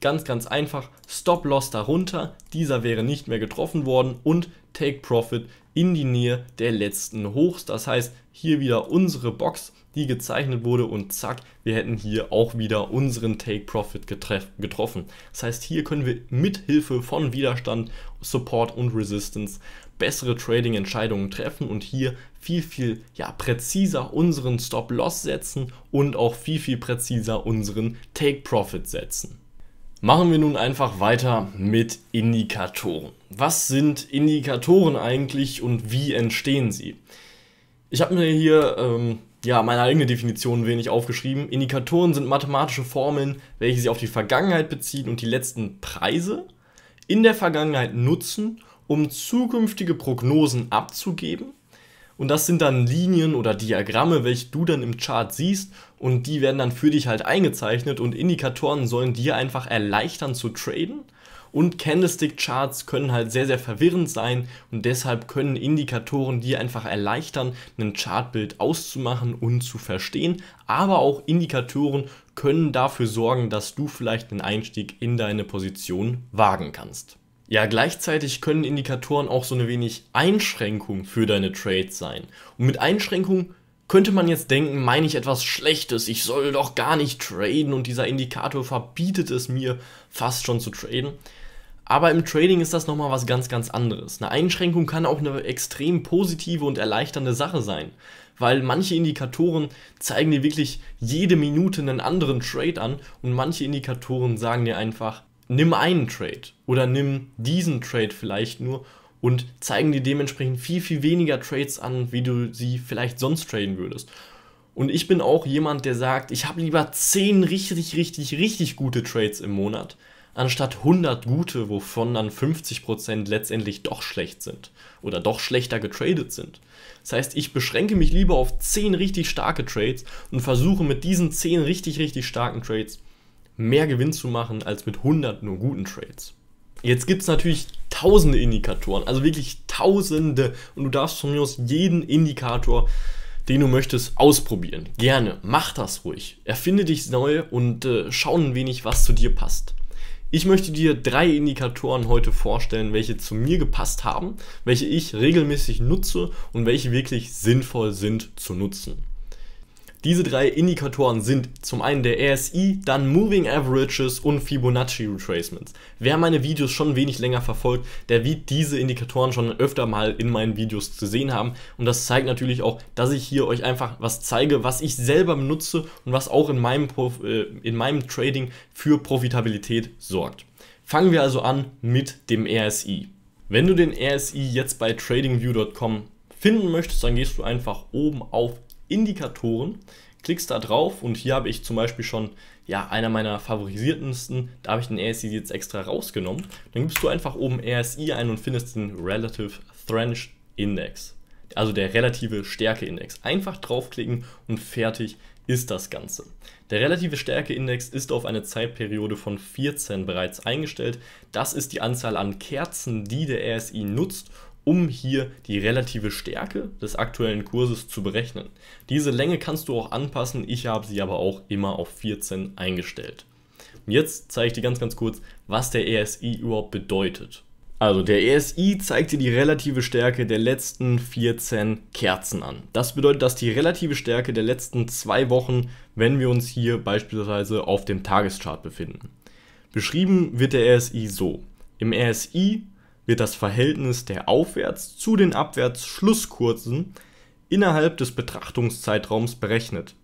ganz, ganz einfach Stop-Loss darunter, dieser wäre nicht mehr getroffen worden und Take-Profit in die Nähe der letzten Hochs. Das heißt, hier wieder unsere Box, die gezeichnet wurde und zack, wir hätten hier auch wieder unseren Take-Profit getroffen. Das heißt, hier können wir mit Hilfe von Widerstand, Support und Resistance bessere Trading-Entscheidungen treffen und hier viel, viel ja, präziser unseren Stop-Loss setzen und auch viel, viel präziser unseren Take-Profit setzen. Machen wir nun einfach weiter mit Indikatoren. Was sind Indikatoren eigentlich und wie entstehen sie? Ich habe mir hier ähm, ja, meine eigene Definition wenig aufgeschrieben. Indikatoren sind mathematische Formeln, welche sie auf die Vergangenheit beziehen und die letzten Preise in der Vergangenheit nutzen, um zukünftige Prognosen abzugeben und das sind dann Linien oder Diagramme, welche du dann im Chart siehst und die werden dann für dich halt eingezeichnet und Indikatoren sollen dir einfach erleichtern zu traden. Und Candlestick-Charts können halt sehr, sehr verwirrend sein und deshalb können Indikatoren dir einfach erleichtern, ein Chartbild auszumachen und zu verstehen. Aber auch Indikatoren können dafür sorgen, dass du vielleicht den Einstieg in deine Position wagen kannst. Ja, gleichzeitig können Indikatoren auch so eine wenig Einschränkung für deine Trades sein. Und mit Einschränkung könnte man jetzt denken, meine ich etwas Schlechtes, ich soll doch gar nicht traden und dieser Indikator verbietet es mir fast schon zu traden. Aber im Trading ist das nochmal was ganz, ganz anderes. Eine Einschränkung kann auch eine extrem positive und erleichternde Sache sein, weil manche Indikatoren zeigen dir wirklich jede Minute einen anderen Trade an und manche Indikatoren sagen dir einfach, nimm einen Trade oder nimm diesen Trade vielleicht nur und zeigen dir dementsprechend viel, viel weniger Trades an, wie du sie vielleicht sonst traden würdest. Und ich bin auch jemand, der sagt, ich habe lieber 10 richtig, richtig, richtig gute Trades im Monat, anstatt 100 gute, wovon dann 50% letztendlich doch schlecht sind oder doch schlechter getradet sind. Das heißt, ich beschränke mich lieber auf 10 richtig starke Trades und versuche mit diesen 10 richtig, richtig starken Trades mehr Gewinn zu machen als mit 100 nur guten Trades. Jetzt gibt es natürlich tausende Indikatoren, also wirklich tausende. Und du darfst von mir aus jeden Indikator, den du möchtest, ausprobieren. Gerne, mach das ruhig. Erfinde dich neu und äh, schau ein wenig, was zu dir passt. Ich möchte dir drei Indikatoren heute vorstellen, welche zu mir gepasst haben, welche ich regelmäßig nutze und welche wirklich sinnvoll sind zu nutzen. Diese drei Indikatoren sind zum einen der RSI, dann Moving Averages und Fibonacci Retracements. Wer meine Videos schon wenig länger verfolgt, der wird diese Indikatoren schon öfter mal in meinen Videos zu sehen haben. Und das zeigt natürlich auch, dass ich hier euch einfach was zeige, was ich selber benutze und was auch in meinem, Prof äh, in meinem Trading für Profitabilität sorgt. Fangen wir also an mit dem RSI. Wenn du den RSI jetzt bei tradingview.com finden möchtest, dann gehst du einfach oben auf Indikatoren, klickst da drauf und hier habe ich zum Beispiel schon ja, einer meiner favorisiertensten, da habe ich den RSI jetzt extra rausgenommen. Dann gibst du einfach oben RSI ein und findest den Relative Thrench Index, also der relative Stärkeindex. Einfach draufklicken und fertig ist das Ganze. Der relative Stärkeindex ist auf eine Zeitperiode von 14 bereits eingestellt. Das ist die Anzahl an Kerzen, die der RSI nutzt um hier die relative Stärke des aktuellen Kurses zu berechnen. Diese Länge kannst du auch anpassen, ich habe sie aber auch immer auf 14 eingestellt. Und jetzt zeige ich dir ganz, ganz kurz, was der ESI überhaupt bedeutet. Also der ESI zeigt dir die relative Stärke der letzten 14 Kerzen an. Das bedeutet, dass die relative Stärke der letzten zwei Wochen, wenn wir uns hier beispielsweise auf dem Tageschart befinden. Beschrieben wird der RSI e so. Im RSI e wird das Verhältnis der Aufwärts- zu den Abwärtsschlusskursen innerhalb des Betrachtungszeitraums berechnet.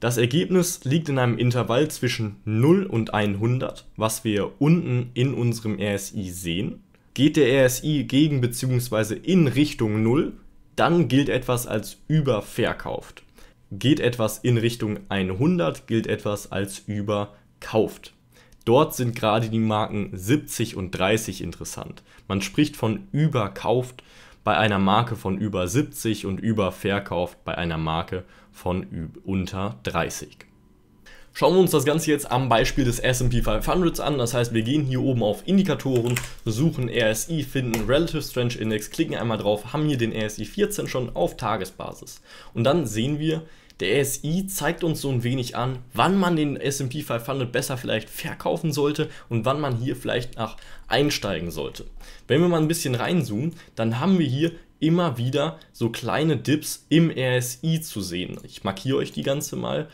Das Ergebnis liegt in einem Intervall zwischen 0 und 100, was wir unten in unserem RSI sehen. Geht der RSI gegen bzw. in Richtung 0, dann gilt etwas als überverkauft. Geht etwas in Richtung 100, gilt etwas als überkauft. Dort sind gerade die Marken 70 und 30 interessant. Man spricht von überkauft bei einer Marke von über 70 und überverkauft bei einer Marke von unter 30. Schauen wir uns das Ganze jetzt am Beispiel des S&P 500 an. Das heißt, wir gehen hier oben auf Indikatoren, suchen RSI, finden Relative Strength Index, klicken einmal drauf, haben hier den RSI 14 schon auf Tagesbasis. Und dann sehen wir, der RSI zeigt uns so ein wenig an, wann man den SP 500 besser vielleicht verkaufen sollte und wann man hier vielleicht nach einsteigen sollte. Wenn wir mal ein bisschen reinzoomen, dann haben wir hier immer wieder so kleine Dips im RSI zu sehen. Ich markiere euch die ganze mal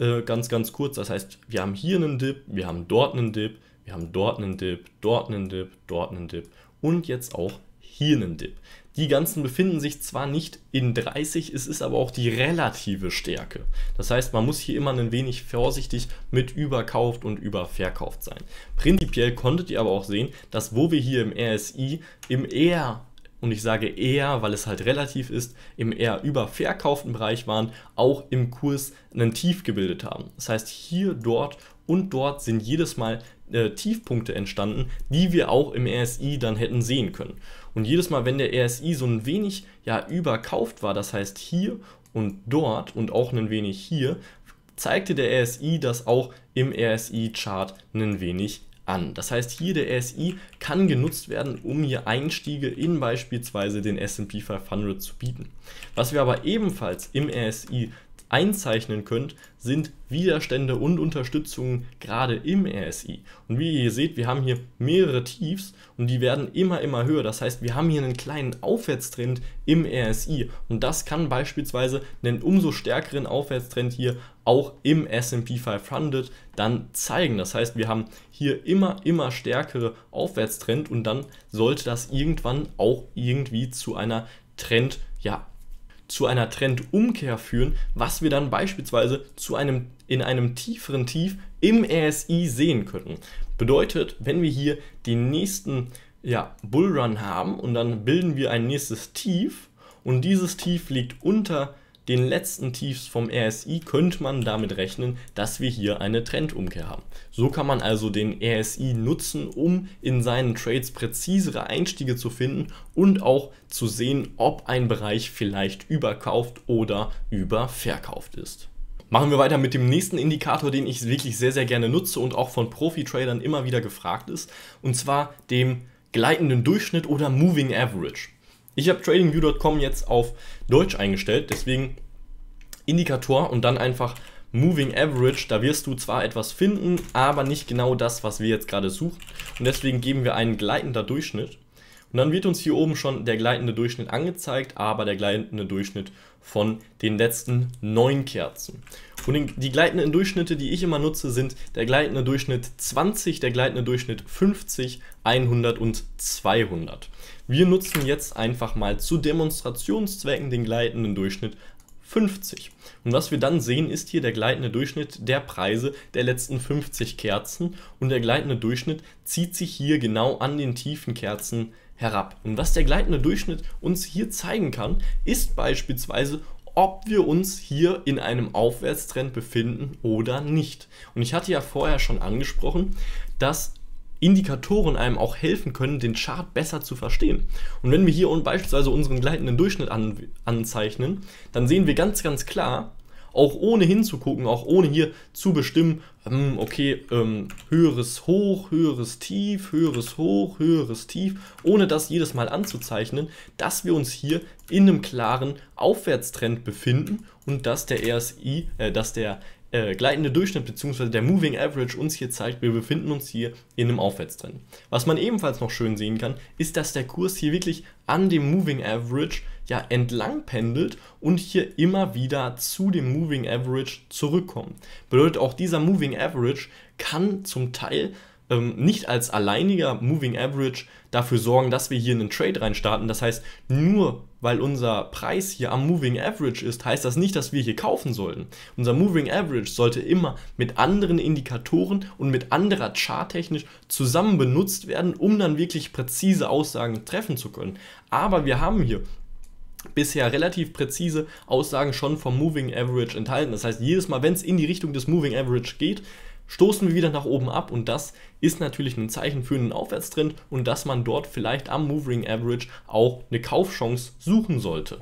äh, ganz, ganz kurz. Das heißt, wir haben hier einen Dip, wir haben dort einen Dip, wir haben dort einen Dip, dort einen Dip, dort einen Dip und jetzt auch hier einen Dip. Die ganzen befinden sich zwar nicht in 30, es ist aber auch die relative Stärke. Das heißt, man muss hier immer ein wenig vorsichtig mit überkauft und überverkauft sein. Prinzipiell konntet ihr aber auch sehen, dass wo wir hier im RSI im eher und ich sage eher, weil es halt relativ ist, im eher überverkauften Bereich waren, auch im Kurs einen Tief gebildet haben. Das heißt, hier, dort und dort sind jedes Mal äh, Tiefpunkte entstanden, die wir auch im RSI dann hätten sehen können. Und jedes Mal, wenn der RSI so ein wenig ja überkauft war, das heißt hier und dort und auch ein wenig hier, zeigte der RSI das auch im RSI-Chart ein wenig an. Das heißt, hier der RSI kann genutzt werden, um hier Einstiege in beispielsweise den S&P 500 zu bieten. Was wir aber ebenfalls im RSI einzeichnen könnt, sind Widerstände und Unterstützungen gerade im RSI. Und wie ihr seht, wir haben hier mehrere Tiefs und die werden immer, immer höher. Das heißt, wir haben hier einen kleinen Aufwärtstrend im RSI und das kann beispielsweise einen umso stärkeren Aufwärtstrend hier auch im S&P 500 dann zeigen. Das heißt, wir haben hier immer, immer stärkere Aufwärtstrend und dann sollte das irgendwann auch irgendwie zu einer Trend, ja, zu einer Trendumkehr führen, was wir dann beispielsweise zu einem, in einem tieferen Tief im RSI sehen könnten. Bedeutet, wenn wir hier den nächsten ja, Bullrun haben und dann bilden wir ein nächstes Tief und dieses Tief liegt unter den letzten Tiefs vom RSI könnte man damit rechnen, dass wir hier eine Trendumkehr haben. So kann man also den RSI nutzen, um in seinen Trades präzisere Einstiege zu finden und auch zu sehen, ob ein Bereich vielleicht überkauft oder überverkauft ist. Machen wir weiter mit dem nächsten Indikator, den ich wirklich sehr, sehr gerne nutze und auch von Profi-Tradern immer wieder gefragt ist, und zwar dem gleitenden Durchschnitt oder Moving Average. Ich habe TradingView.com jetzt auf Deutsch eingestellt, deswegen Indikator und dann einfach Moving Average. Da wirst du zwar etwas finden, aber nicht genau das, was wir jetzt gerade suchen. Und deswegen geben wir einen gleitender Durchschnitt. Und dann wird uns hier oben schon der gleitende Durchschnitt angezeigt, aber der gleitende Durchschnitt von den letzten neun Kerzen. Und die gleitenden Durchschnitte, die ich immer nutze, sind der gleitende Durchschnitt 20, der gleitende Durchschnitt 50, 100 und 200. Wir nutzen jetzt einfach mal zu Demonstrationszwecken den gleitenden Durchschnitt 50. Und was wir dann sehen, ist hier der gleitende Durchschnitt der Preise der letzten 50 Kerzen und der gleitende Durchschnitt zieht sich hier genau an den tiefen Kerzen herab. Und was der gleitende Durchschnitt uns hier zeigen kann, ist beispielsweise, ob wir uns hier in einem Aufwärtstrend befinden oder nicht. Und ich hatte ja vorher schon angesprochen, dass Indikatoren einem auch helfen können, den Chart besser zu verstehen. Und wenn wir hier unten beispielsweise unseren gleitenden Durchschnitt an, anzeichnen, dann sehen wir ganz, ganz klar, auch ohne hinzugucken, auch ohne hier zu bestimmen, hm, okay, ähm, höheres Hoch, höheres Tief, höheres Hoch, höheres Tief, ohne das jedes Mal anzuzeichnen, dass wir uns hier in einem klaren Aufwärtstrend befinden und dass der RSI, äh, dass der äh, gleitende Durchschnitt bzw. der Moving Average uns hier zeigt, wir befinden uns hier in einem Aufwärtstrend. Was man ebenfalls noch schön sehen kann, ist, dass der Kurs hier wirklich an dem Moving Average ja entlang pendelt und hier immer wieder zu dem Moving Average zurückkommt. Bedeutet auch dieser Moving Average kann zum Teil ähm, nicht als alleiniger Moving Average dafür sorgen, dass wir hier einen Trade reinstarten. Das heißt, nur weil unser Preis hier am Moving Average ist, heißt das nicht, dass wir hier kaufen sollten. Unser Moving Average sollte immer mit anderen Indikatoren und mit anderer Charttechnisch zusammen benutzt werden, um dann wirklich präzise Aussagen treffen zu können. Aber wir haben hier bisher relativ präzise Aussagen schon vom Moving Average enthalten. Das heißt, jedes Mal, wenn es in die Richtung des Moving Average geht, stoßen wir wieder nach oben ab und das ist natürlich ein Zeichen für einen Aufwärtstrend und dass man dort vielleicht am Moving Average auch eine Kaufchance suchen sollte.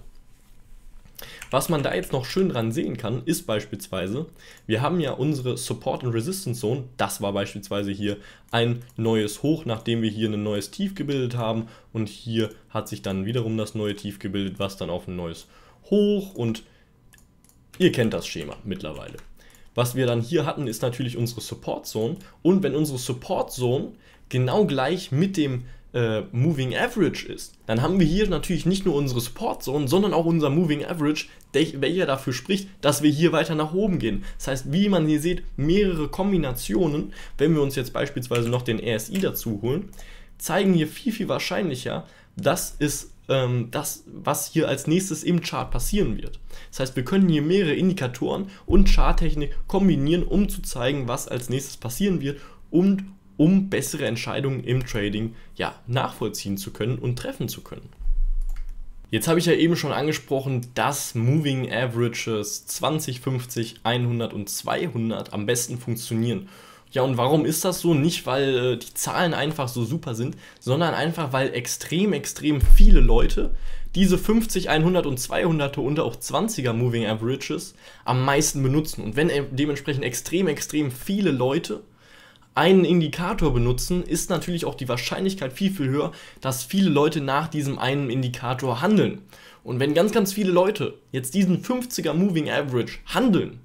Was man da jetzt noch schön dran sehen kann, ist beispielsweise, wir haben ja unsere Support and Resistance Zone, das war beispielsweise hier ein neues Hoch, nachdem wir hier ein neues Tief gebildet haben und hier hat sich dann wiederum das neue Tief gebildet, was dann auf ein neues Hoch und ihr kennt das Schema mittlerweile. Was wir dann hier hatten, ist natürlich unsere Support Zone. Und wenn unsere Support Zone genau gleich mit dem äh, Moving Average ist, dann haben wir hier natürlich nicht nur unsere Support Zone, sondern auch unser Moving Average, welcher dafür spricht, dass wir hier weiter nach oben gehen. Das heißt, wie man hier sieht, mehrere Kombinationen, wenn wir uns jetzt beispielsweise noch den RSI dazu holen, zeigen hier viel, viel wahrscheinlicher, das ist ähm, das, was hier als nächstes im Chart passieren wird. Das heißt, wir können hier mehrere Indikatoren und Charttechnik kombinieren, um zu zeigen, was als nächstes passieren wird und um bessere Entscheidungen im Trading ja, nachvollziehen zu können und treffen zu können. Jetzt habe ich ja eben schon angesprochen, dass Moving Averages 20, 50, 100 und 200 am besten funktionieren. Ja, und warum ist das so? Nicht, weil äh, die Zahlen einfach so super sind, sondern einfach, weil extrem, extrem viele Leute diese 50, 100 und 200er und auch 20er Moving Averages am meisten benutzen. Und wenn äh, dementsprechend extrem, extrem viele Leute einen Indikator benutzen, ist natürlich auch die Wahrscheinlichkeit viel, viel höher, dass viele Leute nach diesem einen Indikator handeln. Und wenn ganz, ganz viele Leute jetzt diesen 50er Moving Average handeln,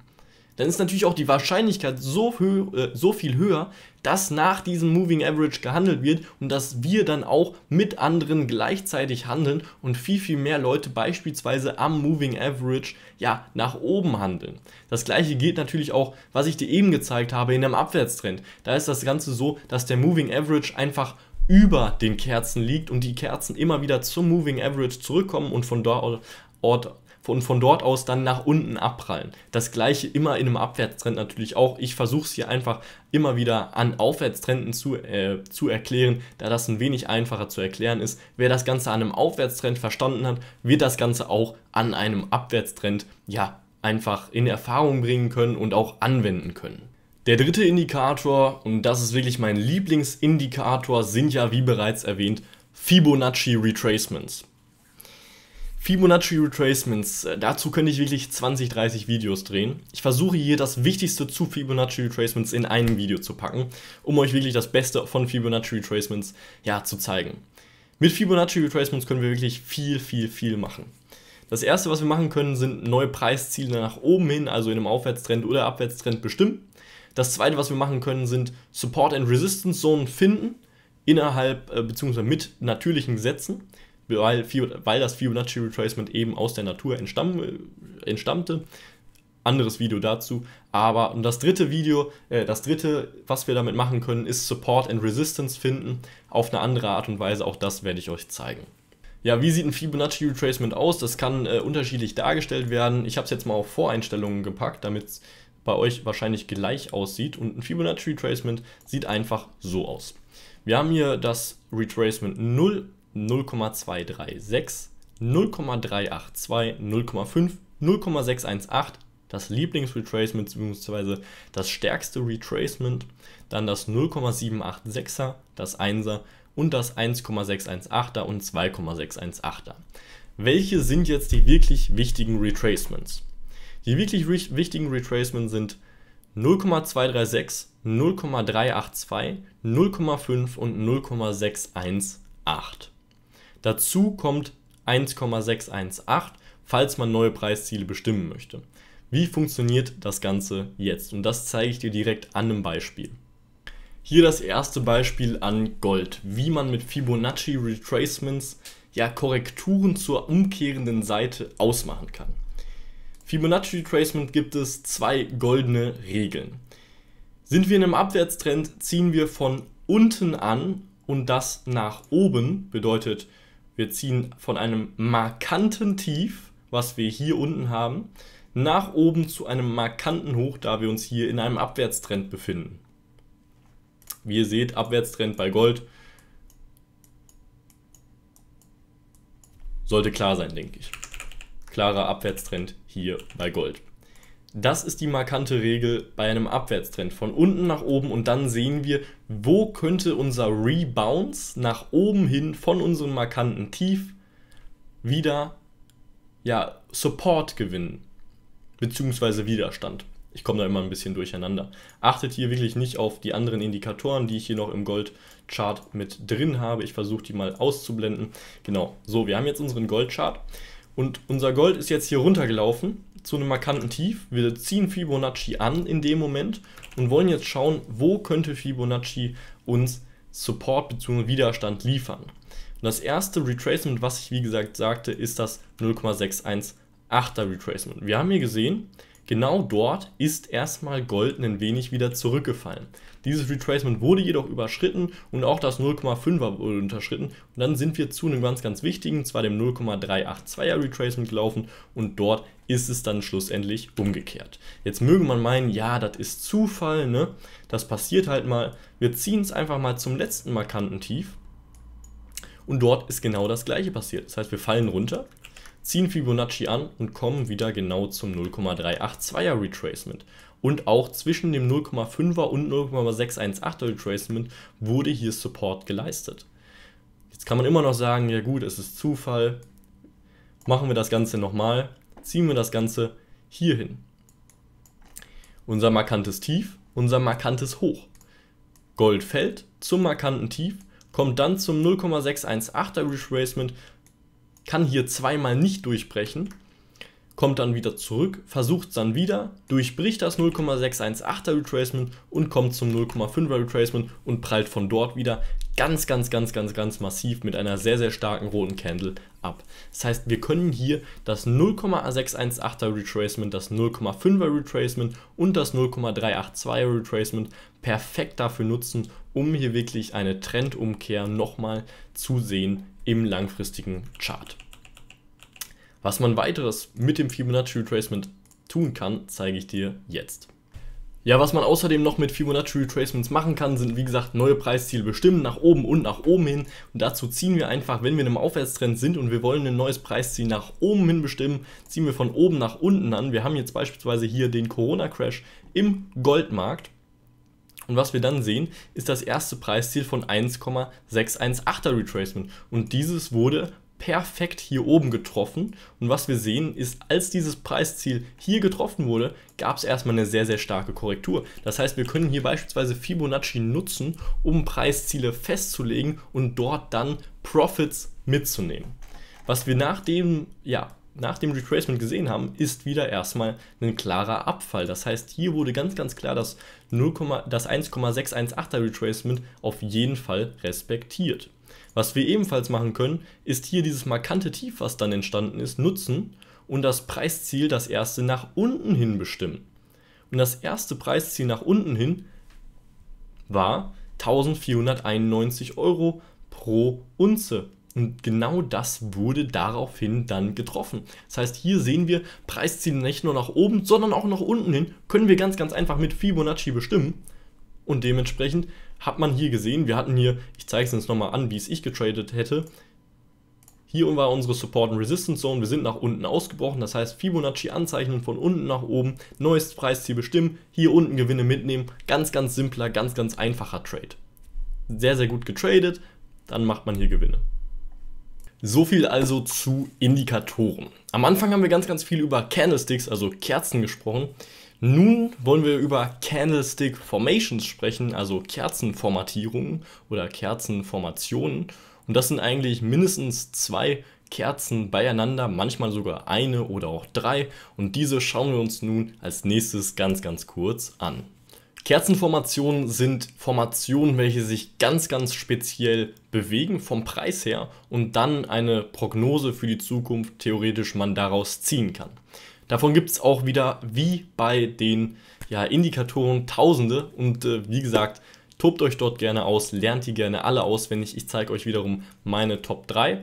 dann ist natürlich auch die Wahrscheinlichkeit so, äh, so viel höher, dass nach diesem Moving Average gehandelt wird und dass wir dann auch mit anderen gleichzeitig handeln und viel, viel mehr Leute beispielsweise am Moving Average ja nach oben handeln. Das gleiche gilt natürlich auch, was ich dir eben gezeigt habe, in einem Abwärtstrend. Da ist das Ganze so, dass der Moving Average einfach über den Kerzen liegt und die Kerzen immer wieder zum Moving Average zurückkommen und von dort und von dort aus dann nach unten abprallen. Das gleiche immer in einem Abwärtstrend natürlich auch. Ich versuche es hier einfach immer wieder an Aufwärtstrenden zu, äh, zu erklären, da das ein wenig einfacher zu erklären ist. Wer das Ganze an einem Aufwärtstrend verstanden hat, wird das Ganze auch an einem Abwärtstrend ja einfach in Erfahrung bringen können und auch anwenden können. Der dritte Indikator, und das ist wirklich mein Lieblingsindikator, sind ja wie bereits erwähnt Fibonacci Retracements. Fibonacci Retracements, äh, dazu könnte ich wirklich 20, 30 Videos drehen. Ich versuche hier das Wichtigste zu Fibonacci Retracements in einem Video zu packen, um euch wirklich das Beste von Fibonacci Retracements ja, zu zeigen. Mit Fibonacci Retracements können wir wirklich viel, viel, viel machen. Das erste, was wir machen können, sind neue Preisziele nach oben hin, also in einem Aufwärtstrend oder Abwärtstrend bestimmen. Das zweite, was wir machen können, sind Support and Resistance Zonen finden, innerhalb äh, bzw. mit natürlichen Sätzen weil, weil das Fibonacci Retracement eben aus der Natur entstamm, entstammte. Anderes Video dazu. Aber und das dritte Video, äh, das dritte, was wir damit machen können, ist Support and Resistance finden. Auf eine andere Art und Weise. Auch das werde ich euch zeigen. Ja, wie sieht ein Fibonacci Retracement aus? Das kann äh, unterschiedlich dargestellt werden. Ich habe es jetzt mal auf Voreinstellungen gepackt, damit es bei euch wahrscheinlich gleich aussieht. Und ein Fibonacci Retracement sieht einfach so aus. Wir haben hier das Retracement 0 0,236, 0,382, 0,5, 0,618, das Lieblingsretracement bzw. das stärkste Retracement, dann das 0,786er, das 1er und das 1,618er und 2,618er. Welche sind jetzt die wirklich wichtigen Retracements? Die wirklich wichtigen Retracements sind 0,236, 0,382, 0,5 und 0,618. Dazu kommt 1,618, falls man neue Preisziele bestimmen möchte. Wie funktioniert das Ganze jetzt? Und das zeige ich dir direkt an einem Beispiel. Hier das erste Beispiel an Gold, wie man mit Fibonacci Retracements ja Korrekturen zur umkehrenden Seite ausmachen kann. Fibonacci Retracement gibt es zwei goldene Regeln. Sind wir in einem Abwärtstrend, ziehen wir von unten an und das nach oben bedeutet wir ziehen von einem markanten Tief, was wir hier unten haben, nach oben zu einem markanten Hoch, da wir uns hier in einem Abwärtstrend befinden. Wie ihr seht, Abwärtstrend bei Gold. Sollte klar sein, denke ich. Klarer Abwärtstrend hier bei Gold. Das ist die markante Regel bei einem Abwärtstrend. Von unten nach oben und dann sehen wir, wo könnte unser Rebounce nach oben hin von unserem markanten Tief wieder ja, Support gewinnen. Beziehungsweise Widerstand. Ich komme da immer ein bisschen durcheinander. Achtet hier wirklich nicht auf die anderen Indikatoren, die ich hier noch im Goldchart mit drin habe. Ich versuche die mal auszublenden. Genau, so, wir haben jetzt unseren Goldchart und unser Gold ist jetzt hier runtergelaufen zu einem markanten Tief. Wir ziehen Fibonacci an in dem Moment und wollen jetzt schauen, wo könnte Fibonacci uns Support bzw. Widerstand liefern. Und das erste Retracement, was ich wie gesagt sagte, ist das 0,618er Retracement. Wir haben hier gesehen, Genau dort ist erstmal Gold ein wenig wieder zurückgefallen. Dieses Retracement wurde jedoch überschritten und auch das 0,5er wurde unterschritten. Und dann sind wir zu einem ganz, ganz wichtigen, zwar dem 0,382er Retracement gelaufen und dort ist es dann schlussendlich umgekehrt. Jetzt möge man meinen, ja, das ist Zufall, ne? Das passiert halt mal. Wir ziehen es einfach mal zum letzten markanten Tief. Und dort ist genau das gleiche passiert. Das heißt, wir fallen runter, ziehen Fibonacci an und kommen wieder genau zum 0,382er Retracement. Und auch zwischen dem 0,5er und 0,618er Retracement wurde hier Support geleistet. Jetzt kann man immer noch sagen, ja gut, es ist Zufall. Machen wir das Ganze nochmal, ziehen wir das Ganze hier hin. Unser markantes Tief, unser markantes Hoch. Gold fällt zum markanten Tief, kommt dann zum 0,618er Retracement, kann hier zweimal nicht durchbrechen, kommt dann wieder zurück, versucht es dann wieder, durchbricht das 0,618er Retracement und kommt zum 0,5er Retracement und prallt von dort wieder ganz, ganz, ganz, ganz, ganz massiv mit einer sehr, sehr starken roten Candle ab. Das heißt, wir können hier das 0,618er Retracement, das 0,5er Retracement und das 0,382er Retracement perfekt dafür nutzen, um hier wirklich eine Trendumkehr nochmal zu sehen im langfristigen Chart. Was man weiteres mit dem Fibonacci Retracement tun kann, zeige ich dir jetzt. Ja, was man außerdem noch mit Fibonacci Retracements machen kann, sind wie gesagt neue Preisziele bestimmen, nach oben und nach oben hin. Und dazu ziehen wir einfach, wenn wir in einem Aufwärtstrend sind und wir wollen ein neues Preisziel nach oben hin bestimmen, ziehen wir von oben nach unten an. Wir haben jetzt beispielsweise hier den Corona-Crash im Goldmarkt. Und was wir dann sehen, ist das erste Preisziel von 1,618er Retracement. Und dieses wurde perfekt hier oben getroffen. Und was wir sehen ist, als dieses Preisziel hier getroffen wurde, gab es erstmal eine sehr, sehr starke Korrektur. Das heißt, wir können hier beispielsweise Fibonacci nutzen, um Preisziele festzulegen und dort dann Profits mitzunehmen. Was wir nach dem ja, nach dem Retracement gesehen haben, ist wieder erstmal ein klarer Abfall. Das heißt, hier wurde ganz, ganz klar das, das 1,618er Retracement auf jeden Fall respektiert. Was wir ebenfalls machen können, ist hier dieses markante Tief, was dann entstanden ist, nutzen und das Preisziel, das erste, nach unten hin bestimmen. Und das erste Preisziel nach unten hin war 1491 Euro pro Unze und genau das wurde daraufhin dann getroffen. Das heißt, hier sehen wir, Preisziele nicht nur nach oben, sondern auch nach unten hin, können wir ganz, ganz einfach mit Fibonacci bestimmen. Und dementsprechend hat man hier gesehen, wir hatten hier, ich zeige es uns nochmal an, wie es ich getradet hätte. Hier war unsere Support und Resistance Zone, wir sind nach unten ausgebrochen, das heißt Fibonacci anzeichnen von unten nach oben, neues Preisziel bestimmen, hier unten Gewinne mitnehmen, ganz, ganz simpler, ganz, ganz einfacher Trade. Sehr, sehr gut getradet, dann macht man hier Gewinne. So viel also zu Indikatoren. Am Anfang haben wir ganz, ganz viel über Candlesticks, also Kerzen gesprochen. Nun wollen wir über Candlestick Formations sprechen, also Kerzenformatierungen oder Kerzenformationen. Und das sind eigentlich mindestens zwei Kerzen beieinander, manchmal sogar eine oder auch drei. Und diese schauen wir uns nun als nächstes ganz, ganz kurz an. Kerzenformationen sind Formationen, welche sich ganz, ganz speziell bewegen vom Preis her und dann eine Prognose für die Zukunft theoretisch man daraus ziehen kann. Davon gibt es auch wieder wie bei den ja, Indikatoren Tausende und äh, wie gesagt, tobt euch dort gerne aus, lernt die gerne alle auswendig. Ich zeige euch wiederum meine Top 3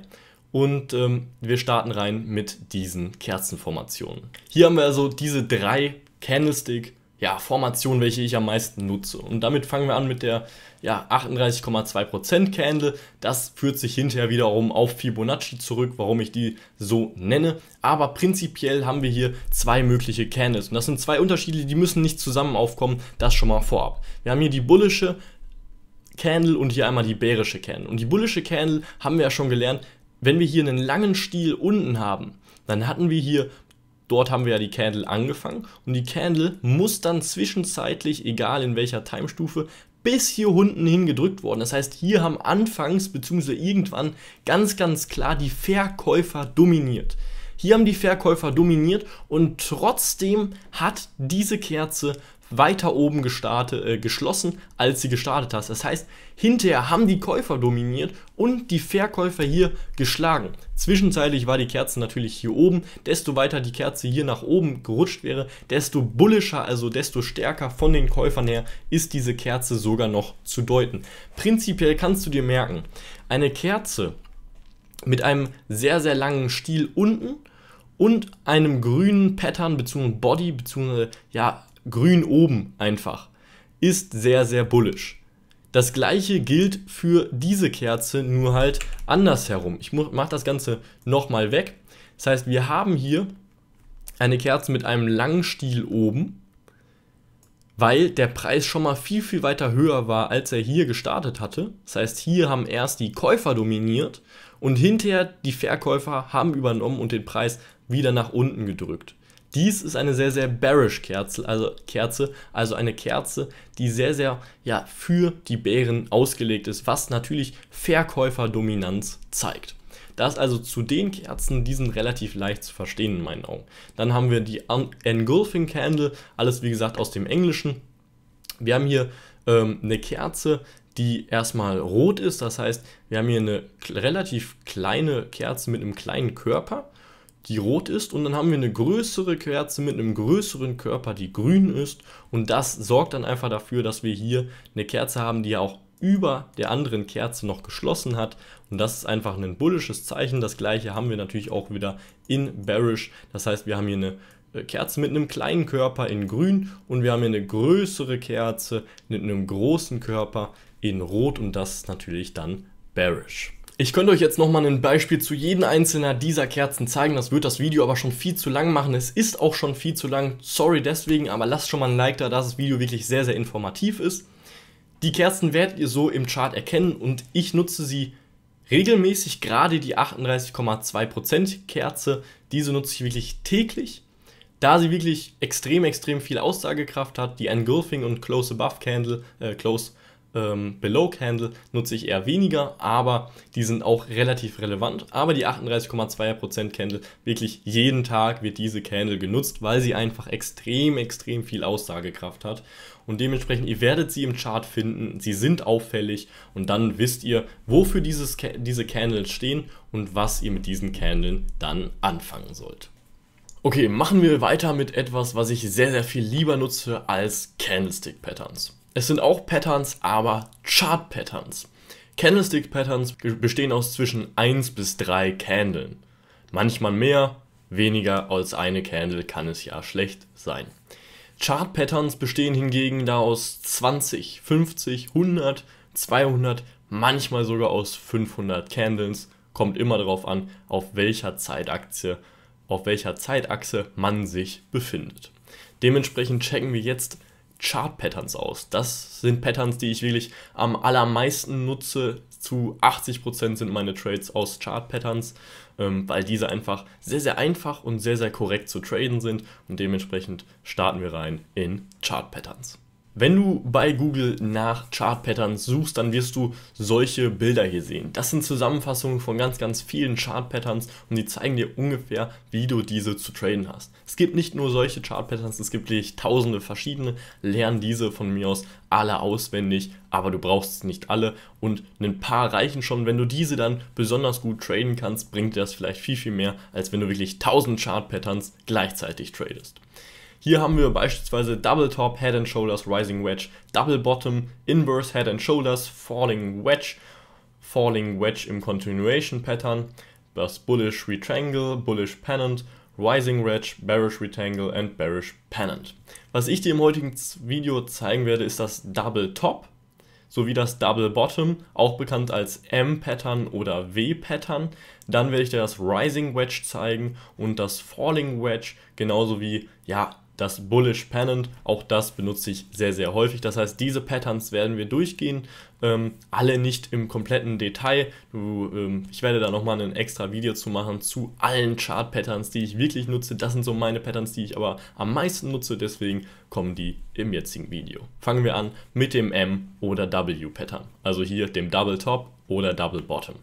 und ähm, wir starten rein mit diesen Kerzenformationen. Hier haben wir also diese drei Candlestick ja, Formation, welche ich am meisten nutze. Und damit fangen wir an mit der ja, 38,2% Candle. Das führt sich hinterher wiederum auf Fibonacci zurück, warum ich die so nenne. Aber prinzipiell haben wir hier zwei mögliche Candles. Und das sind zwei Unterschiede, die müssen nicht zusammen aufkommen. Das schon mal vorab. Wir haben hier die bullische Candle und hier einmal die bärische Candle. Und die bullische Candle haben wir ja schon gelernt, wenn wir hier einen langen Stiel unten haben, dann hatten wir hier Dort haben wir ja die Candle angefangen und die Candle muss dann zwischenzeitlich, egal in welcher Timestufe, bis hier unten hin gedrückt worden. Das heißt, hier haben anfangs bzw. irgendwann ganz, ganz klar die Verkäufer dominiert. Hier haben die Verkäufer dominiert und trotzdem hat diese Kerze weiter oben gestartet, äh, geschlossen, als sie gestartet hast. Das heißt, hinterher haben die Käufer dominiert und die Verkäufer hier geschlagen. Zwischenzeitlich war die Kerze natürlich hier oben. Desto weiter die Kerze hier nach oben gerutscht wäre, desto bullischer, also desto stärker von den Käufern her ist diese Kerze sogar noch zu deuten. Prinzipiell kannst du dir merken, eine Kerze mit einem sehr, sehr langen Stiel unten und einem grünen Pattern bzw. Body bzw. ja grün oben einfach, ist sehr, sehr bullisch. Das gleiche gilt für diese Kerze, nur halt andersherum. Ich mache das Ganze nochmal weg. Das heißt, wir haben hier eine Kerze mit einem langen Stiel oben, weil der Preis schon mal viel, viel weiter höher war, als er hier gestartet hatte. Das heißt, hier haben erst die Käufer dominiert und hinterher die Verkäufer haben übernommen und den Preis wieder nach unten gedrückt. Dies ist eine sehr, sehr bearish Kerze, also Kerze, also eine Kerze, die sehr, sehr ja, für die Bären ausgelegt ist, was natürlich Verkäuferdominanz zeigt. Das also zu den Kerzen, die sind relativ leicht zu verstehen in meinen Augen. Dann haben wir die Engulfing Candle, alles wie gesagt aus dem Englischen. Wir haben hier ähm, eine Kerze, die erstmal rot ist, das heißt, wir haben hier eine relativ kleine Kerze mit einem kleinen Körper die rot ist und dann haben wir eine größere Kerze mit einem größeren Körper, die grün ist und das sorgt dann einfach dafür, dass wir hier eine Kerze haben, die ja auch über der anderen Kerze noch geschlossen hat und das ist einfach ein bullisches Zeichen. Das gleiche haben wir natürlich auch wieder in bearish, das heißt wir haben hier eine äh, Kerze mit einem kleinen Körper in grün und wir haben hier eine größere Kerze mit einem großen Körper in rot und das ist natürlich dann bearish. Ich könnte euch jetzt nochmal ein Beispiel zu jedem einzelnen dieser Kerzen zeigen, das wird das Video aber schon viel zu lang machen, es ist auch schon viel zu lang, sorry deswegen, aber lasst schon mal ein Like da, dass das Video wirklich sehr, sehr informativ ist. Die Kerzen werdet ihr so im Chart erkennen und ich nutze sie regelmäßig, gerade die 38,2% Kerze, diese nutze ich wirklich täglich, da sie wirklich extrem, extrem viel Aussagekraft hat, die Engulfing und Close Above Candle, äh, Close ähm, Below-Candle nutze ich eher weniger, aber die sind auch relativ relevant. Aber die 38,2% Candle, wirklich jeden Tag wird diese Candle genutzt, weil sie einfach extrem, extrem viel Aussagekraft hat. Und dementsprechend, ihr werdet sie im Chart finden, sie sind auffällig und dann wisst ihr, wofür dieses, diese Candles stehen und was ihr mit diesen Candlen dann anfangen sollt. Okay, machen wir weiter mit etwas, was ich sehr, sehr viel lieber nutze als Candlestick-Patterns. Es sind auch Patterns, aber Chart-Patterns. Candlestick-Patterns bestehen aus zwischen 1 bis 3 Candeln. Manchmal mehr, weniger als eine Candle kann es ja schlecht sein. Chart-Patterns bestehen hingegen da aus 20, 50, 100, 200, manchmal sogar aus 500 Candles. Kommt immer darauf an, auf welcher Zeitachse, auf welcher Zeitachse man sich befindet. Dementsprechend checken wir jetzt Chart-Patterns aus. Das sind Patterns, die ich wirklich am allermeisten nutze. Zu 80% sind meine Trades aus Chart-Patterns, ähm, weil diese einfach sehr, sehr einfach und sehr, sehr korrekt zu traden sind. Und dementsprechend starten wir rein in Chart-Patterns. Wenn du bei Google nach Chart Patterns suchst, dann wirst du solche Bilder hier sehen. Das sind Zusammenfassungen von ganz, ganz vielen Chart Patterns und die zeigen dir ungefähr, wie du diese zu traden hast. Es gibt nicht nur solche Chart Patterns, es gibt wirklich tausende verschiedene. Lern diese von mir aus alle auswendig, aber du brauchst nicht alle und ein paar reichen schon. Wenn du diese dann besonders gut traden kannst, bringt dir das vielleicht viel, viel mehr, als wenn du wirklich tausend Chart Patterns gleichzeitig tradest. Hier haben wir beispielsweise Double Top Head and Shoulders Rising Wedge, Double Bottom Inverse Head and Shoulders Falling Wedge, Falling Wedge im Continuation Pattern, das Bullish Retangle, Bullish Pennant, Rising Wedge, Bearish Retangle und Bearish Pennant. Was ich dir im heutigen Video zeigen werde, ist das Double Top sowie das Double Bottom, auch bekannt als M-Pattern oder W-Pattern. Dann werde ich dir das Rising Wedge zeigen und das Falling Wedge, genauso wie ja, das Bullish Pennant. Auch das benutze ich sehr, sehr häufig. Das heißt, diese Patterns werden wir durchgehen. Ähm, alle nicht im kompletten Detail. Du, ähm, ich werde da nochmal ein extra Video zu machen zu allen Chart-Patterns, die ich wirklich nutze. Das sind so meine Patterns, die ich aber am meisten nutze. Deswegen kommen die im jetzigen Video. Fangen wir an mit dem M- oder W-Pattern. Also hier dem Double Top oder Double Bottom.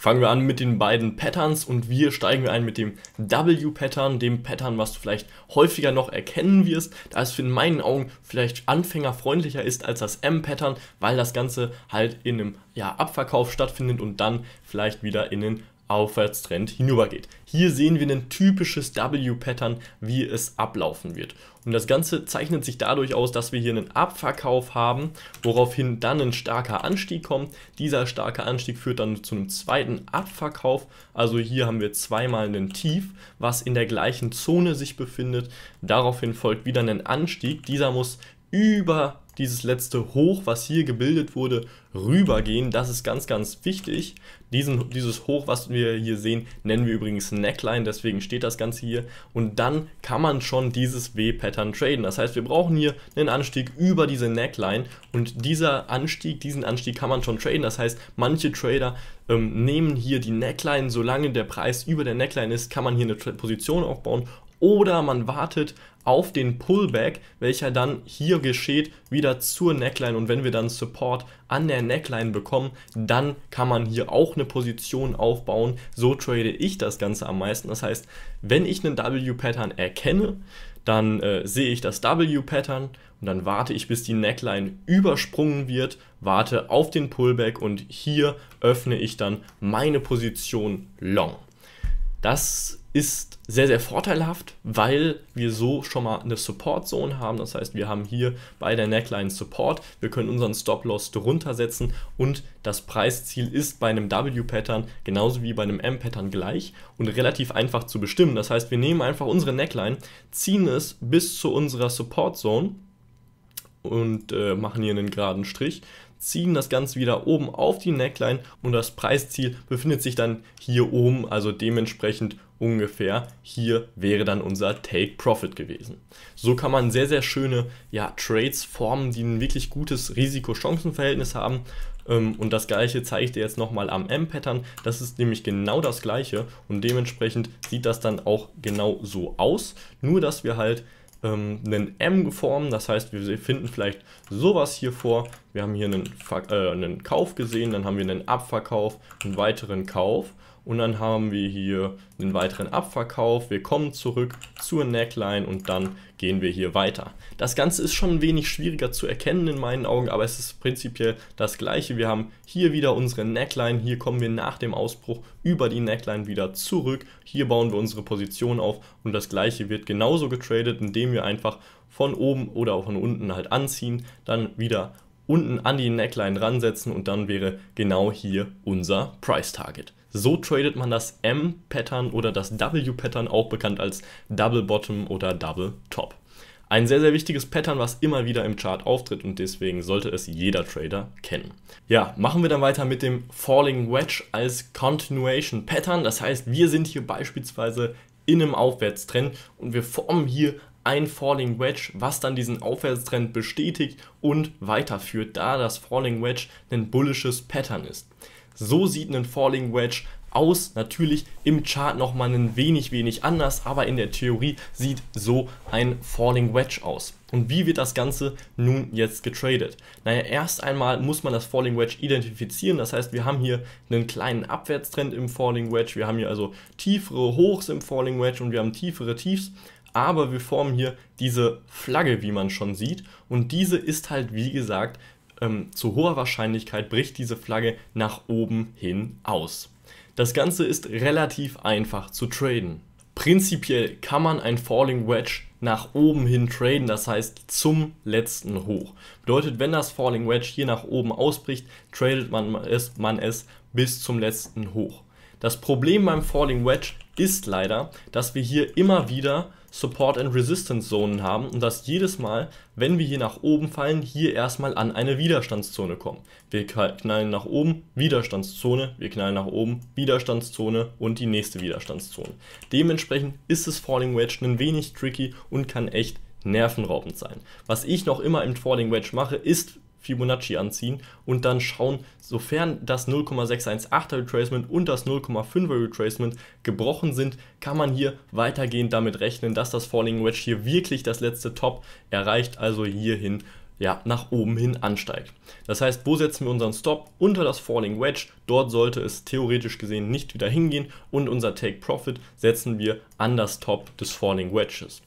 Fangen wir an mit den beiden Patterns und wir steigen ein mit dem W-Pattern, dem Pattern, was du vielleicht häufiger noch erkennen wirst, da es in meinen Augen vielleicht anfängerfreundlicher ist als das M-Pattern, weil das Ganze halt in einem ja, Abverkauf stattfindet und dann vielleicht wieder in den Aufwärtstrend hinübergeht. Hier sehen wir ein typisches W-Pattern, wie es ablaufen wird. Und das Ganze zeichnet sich dadurch aus, dass wir hier einen Abverkauf haben, woraufhin dann ein starker Anstieg kommt. Dieser starke Anstieg führt dann zu einem zweiten Abverkauf. Also hier haben wir zweimal einen Tief, was in der gleichen Zone sich befindet. Daraufhin folgt wieder ein Anstieg. Dieser muss über dieses letzte Hoch, was hier gebildet wurde, rübergehen. Das ist ganz, ganz wichtig. Diesen, dieses Hoch, was wir hier sehen, nennen wir übrigens Neckline, deswegen steht das Ganze hier. Und dann kann man schon dieses W-Pattern traden. Das heißt, wir brauchen hier einen Anstieg über diese Neckline und dieser Anstieg, diesen Anstieg kann man schon traden. Das heißt, manche Trader ähm, nehmen hier die Neckline, solange der Preis über der Neckline ist, kann man hier eine Position aufbauen oder man wartet auf den Pullback, welcher dann hier geschieht, wieder zur Neckline und wenn wir dann Support an der Neckline bekommen, dann kann man hier auch eine Position aufbauen. So trade ich das Ganze am meisten. Das heißt, wenn ich einen W-Pattern erkenne, dann äh, sehe ich das W-Pattern und dann warte ich, bis die Neckline übersprungen wird, warte auf den Pullback und hier öffne ich dann meine Position Long. Das ist sehr, sehr vorteilhaft, weil wir so schon mal eine Support-Zone haben. Das heißt, wir haben hier bei der Neckline Support. Wir können unseren Stop-Loss drunter setzen und das Preisziel ist bei einem W-Pattern genauso wie bei einem M-Pattern gleich und relativ einfach zu bestimmen. Das heißt, wir nehmen einfach unsere Neckline, ziehen es bis zu unserer Support-Zone und äh, machen hier einen geraden Strich ziehen das Ganze wieder oben auf die Neckline und das Preisziel befindet sich dann hier oben, also dementsprechend ungefähr, hier wäre dann unser Take Profit gewesen. So kann man sehr, sehr schöne ja, Trades formen, die ein wirklich gutes Risiko-Chancen-Verhältnis haben. Ähm, und das gleiche zeige ich dir jetzt nochmal am M-Pattern. Das ist nämlich genau das gleiche und dementsprechend sieht das dann auch genau so aus. Nur, dass wir halt ähm, einen M geformt. Das heißt, wir finden vielleicht sowas hier vor. Wir haben hier einen, äh, einen Kauf gesehen, dann haben wir einen Abverkauf, einen weiteren Kauf und dann haben wir hier einen weiteren Abverkauf. Wir kommen zurück zur Neckline und dann gehen wir hier weiter. Das Ganze ist schon ein wenig schwieriger zu erkennen in meinen Augen, aber es ist prinzipiell das gleiche. Wir haben hier wieder unsere Neckline. Hier kommen wir nach dem Ausbruch über die Neckline wieder zurück. Hier bauen wir unsere Position auf und das gleiche wird genauso getradet, indem wir einfach von oben oder auch von unten halt anziehen, dann wieder unten an die Neckline ransetzen und dann wäre genau hier unser Price Target. So tradet man das M-Pattern oder das W-Pattern, auch bekannt als Double Bottom oder Double Top. Ein sehr, sehr wichtiges Pattern, was immer wieder im Chart auftritt und deswegen sollte es jeder Trader kennen. Ja, machen wir dann weiter mit dem Falling Wedge als Continuation Pattern. Das heißt, wir sind hier beispielsweise in einem Aufwärtstrend und wir formen hier ein Falling Wedge, was dann diesen Aufwärtstrend bestätigt und weiterführt, da das Falling Wedge ein bullisches Pattern ist. So sieht ein Falling Wedge aus. Natürlich im Chart nochmal ein wenig, wenig anders, aber in der Theorie sieht so ein Falling Wedge aus. Und wie wird das Ganze nun jetzt getradet? Naja, erst einmal muss man das Falling Wedge identifizieren. Das heißt, wir haben hier einen kleinen Abwärtstrend im Falling Wedge. Wir haben hier also tiefere Hochs im Falling Wedge und wir haben tiefere Tiefs aber wir formen hier diese Flagge, wie man schon sieht. Und diese ist halt, wie gesagt, ähm, zu hoher Wahrscheinlichkeit bricht diese Flagge nach oben hin aus. Das Ganze ist relativ einfach zu traden. Prinzipiell kann man ein Falling Wedge nach oben hin traden, das heißt zum letzten Hoch. Bedeutet, wenn das Falling Wedge hier nach oben ausbricht, tradet man es, man es bis zum letzten Hoch. Das Problem beim Falling Wedge ist leider, dass wir hier immer wieder Support and Resistance Zonen haben und dass jedes Mal, wenn wir hier nach oben fallen, hier erstmal an eine Widerstandszone kommen. Wir knallen nach oben, Widerstandszone, wir knallen nach oben, Widerstandszone und die nächste Widerstandszone. Dementsprechend ist das Falling Wedge ein wenig tricky und kann echt nervenraubend sein. Was ich noch immer im Falling Wedge mache, ist Fibonacci anziehen und dann schauen, sofern das 0,618er Retracement und das 0,5er Retracement gebrochen sind, kann man hier weitergehend damit rechnen, dass das Falling Wedge hier wirklich das letzte Top erreicht, also hierhin ja, nach oben hin ansteigt. Das heißt, wo setzen wir unseren Stop? Unter das Falling Wedge. Dort sollte es theoretisch gesehen nicht wieder hingehen und unser Take Profit setzen wir an das Top des Falling Wedges.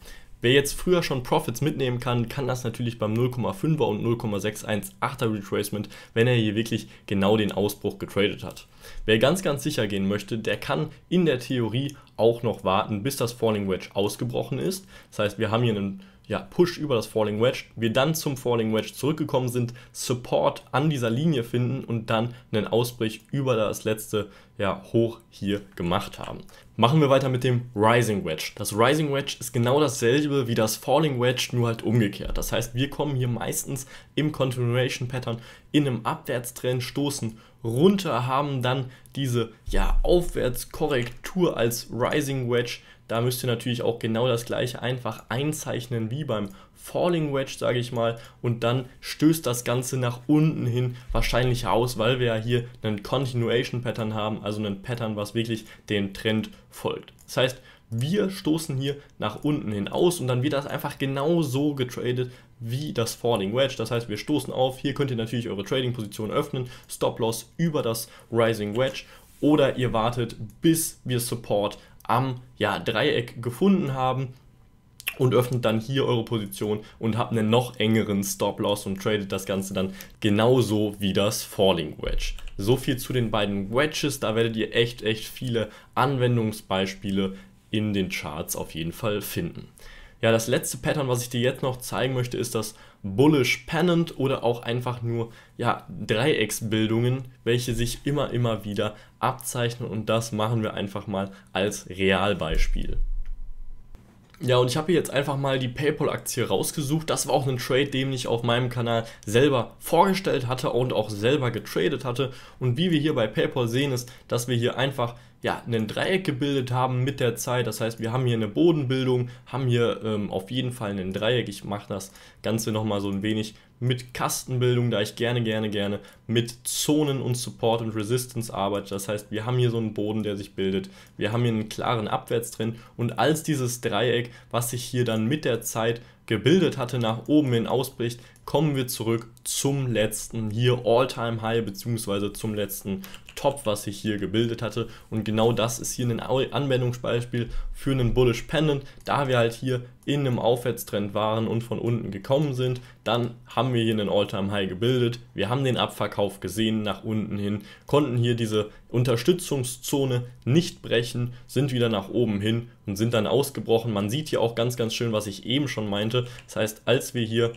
Wer jetzt früher schon Profits mitnehmen kann, kann das natürlich beim 0,5er und 0,618er Retracement, wenn er hier wirklich genau den Ausbruch getradet hat. Wer ganz ganz sicher gehen möchte, der kann in der Theorie auch noch warten, bis das Falling Wedge ausgebrochen ist. Das heißt, wir haben hier einen ja, Push über das Falling Wedge, wir dann zum Falling Wedge zurückgekommen sind, Support an dieser Linie finden und dann einen Ausbruch über das letzte ja hoch hier gemacht haben. Machen wir weiter mit dem Rising Wedge. Das Rising Wedge ist genau dasselbe wie das Falling Wedge, nur halt umgekehrt. Das heißt, wir kommen hier meistens im Continuation Pattern in einem Abwärtstrend, stoßen runter, haben dann diese ja Aufwärtskorrektur als Rising Wedge. Da müsst ihr natürlich auch genau das gleiche einfach einzeichnen wie beim Falling Wedge, sage ich mal, und dann stößt das Ganze nach unten hin wahrscheinlich aus, weil wir ja hier einen Continuation Pattern haben, also einen Pattern, was wirklich dem Trend folgt. Das heißt, wir stoßen hier nach unten hin aus und dann wird das einfach genau so getradet wie das Falling Wedge. Das heißt, wir stoßen auf. Hier könnt ihr natürlich eure Trading-Position öffnen, Stop Loss über das Rising Wedge oder ihr wartet, bis wir Support am ja, Dreieck gefunden haben und öffnet dann hier eure Position und habt einen noch engeren Stop-Loss und tradet das Ganze dann genauso wie das Falling Wedge. So viel zu den beiden Wedges, da werdet ihr echt, echt viele Anwendungsbeispiele in den Charts auf jeden Fall finden. Ja, das letzte Pattern, was ich dir jetzt noch zeigen möchte, ist das Bullish Pennant oder auch einfach nur ja, Dreiecksbildungen, welche sich immer, immer wieder abzeichnen und das machen wir einfach mal als Realbeispiel. Ja, und ich habe hier jetzt einfach mal die PayPal-Aktie rausgesucht. Das war auch ein Trade, den ich auf meinem Kanal selber vorgestellt hatte und auch selber getradet hatte. Und wie wir hier bei PayPal sehen, ist, dass wir hier einfach ja, einen Dreieck gebildet haben mit der Zeit. Das heißt, wir haben hier eine Bodenbildung, haben hier ähm, auf jeden Fall einen Dreieck. Ich mache das Ganze nochmal so ein wenig mit Kastenbildung, da ich gerne, gerne, gerne mit Zonen und Support und Resistance arbeite. Das heißt, wir haben hier so einen Boden, der sich bildet. Wir haben hier einen klaren Abwärtstrend und als dieses Dreieck, was sich hier dann mit der Zeit gebildet hatte, nach oben hin ausbricht, kommen wir zurück zum letzten hier All-Time-High beziehungsweise zum letzten top, was sich hier gebildet hatte. Und genau das ist hier ein Anwendungsbeispiel für einen Bullish Pendant. Da wir halt hier in einem Aufwärtstrend waren und von unten gekommen sind, dann haben wir hier einen All-Time-High gebildet. Wir haben den Abverkauf gesehen nach unten hin, konnten hier diese Unterstützungszone nicht brechen, sind wieder nach oben hin und sind dann ausgebrochen. Man sieht hier auch ganz, ganz schön, was ich eben schon meinte. Das heißt, als wir hier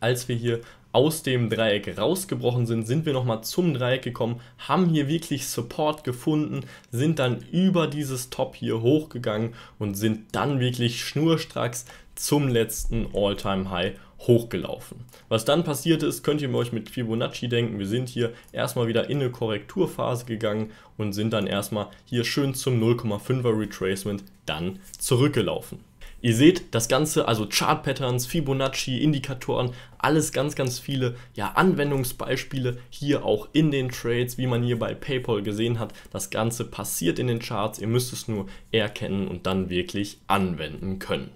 als wir hier aus dem Dreieck rausgebrochen sind, sind wir nochmal zum Dreieck gekommen, haben hier wirklich Support gefunden, sind dann über dieses Top hier hochgegangen und sind dann wirklich schnurstracks zum letzten All-Time-High hochgelaufen. Was dann passiert ist, könnt ihr euch mit Fibonacci denken. Wir sind hier erstmal wieder in eine Korrekturphase gegangen und sind dann erstmal hier schön zum 0,5er Retracement dann zurückgelaufen. Ihr seht das Ganze, also Chart-Patterns, Fibonacci, Indikatoren, alles ganz, ganz viele ja, Anwendungsbeispiele hier auch in den Trades, wie man hier bei PayPal gesehen hat. Das Ganze passiert in den Charts, ihr müsst es nur erkennen und dann wirklich anwenden können.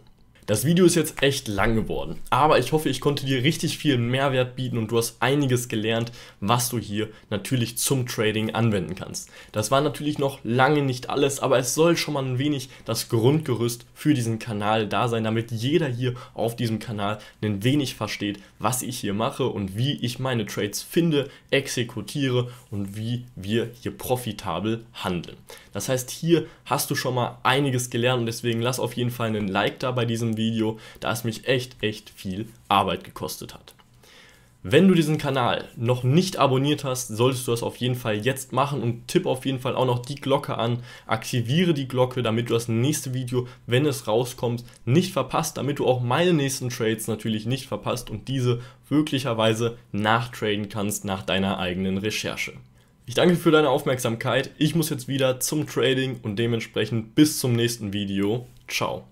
Das Video ist jetzt echt lang geworden, aber ich hoffe, ich konnte dir richtig viel Mehrwert bieten und du hast einiges gelernt, was du hier natürlich zum Trading anwenden kannst. Das war natürlich noch lange nicht alles, aber es soll schon mal ein wenig das Grundgerüst für diesen Kanal da sein, damit jeder hier auf diesem Kanal ein wenig versteht, was ich hier mache und wie ich meine Trades finde, exekutiere und wie wir hier profitabel handeln. Das heißt, hier hast du schon mal einiges gelernt und deswegen lass auf jeden Fall einen Like da bei diesem Video, da es mich echt, echt viel Arbeit gekostet hat. Wenn du diesen Kanal noch nicht abonniert hast, solltest du das auf jeden Fall jetzt machen und tipp auf jeden Fall auch noch die Glocke an. Aktiviere die Glocke, damit du das nächste Video, wenn es rauskommt, nicht verpasst, damit du auch meine nächsten Trades natürlich nicht verpasst und diese möglicherweise nachtraden kannst nach deiner eigenen Recherche. Ich danke für deine Aufmerksamkeit. Ich muss jetzt wieder zum Trading und dementsprechend bis zum nächsten Video. Ciao.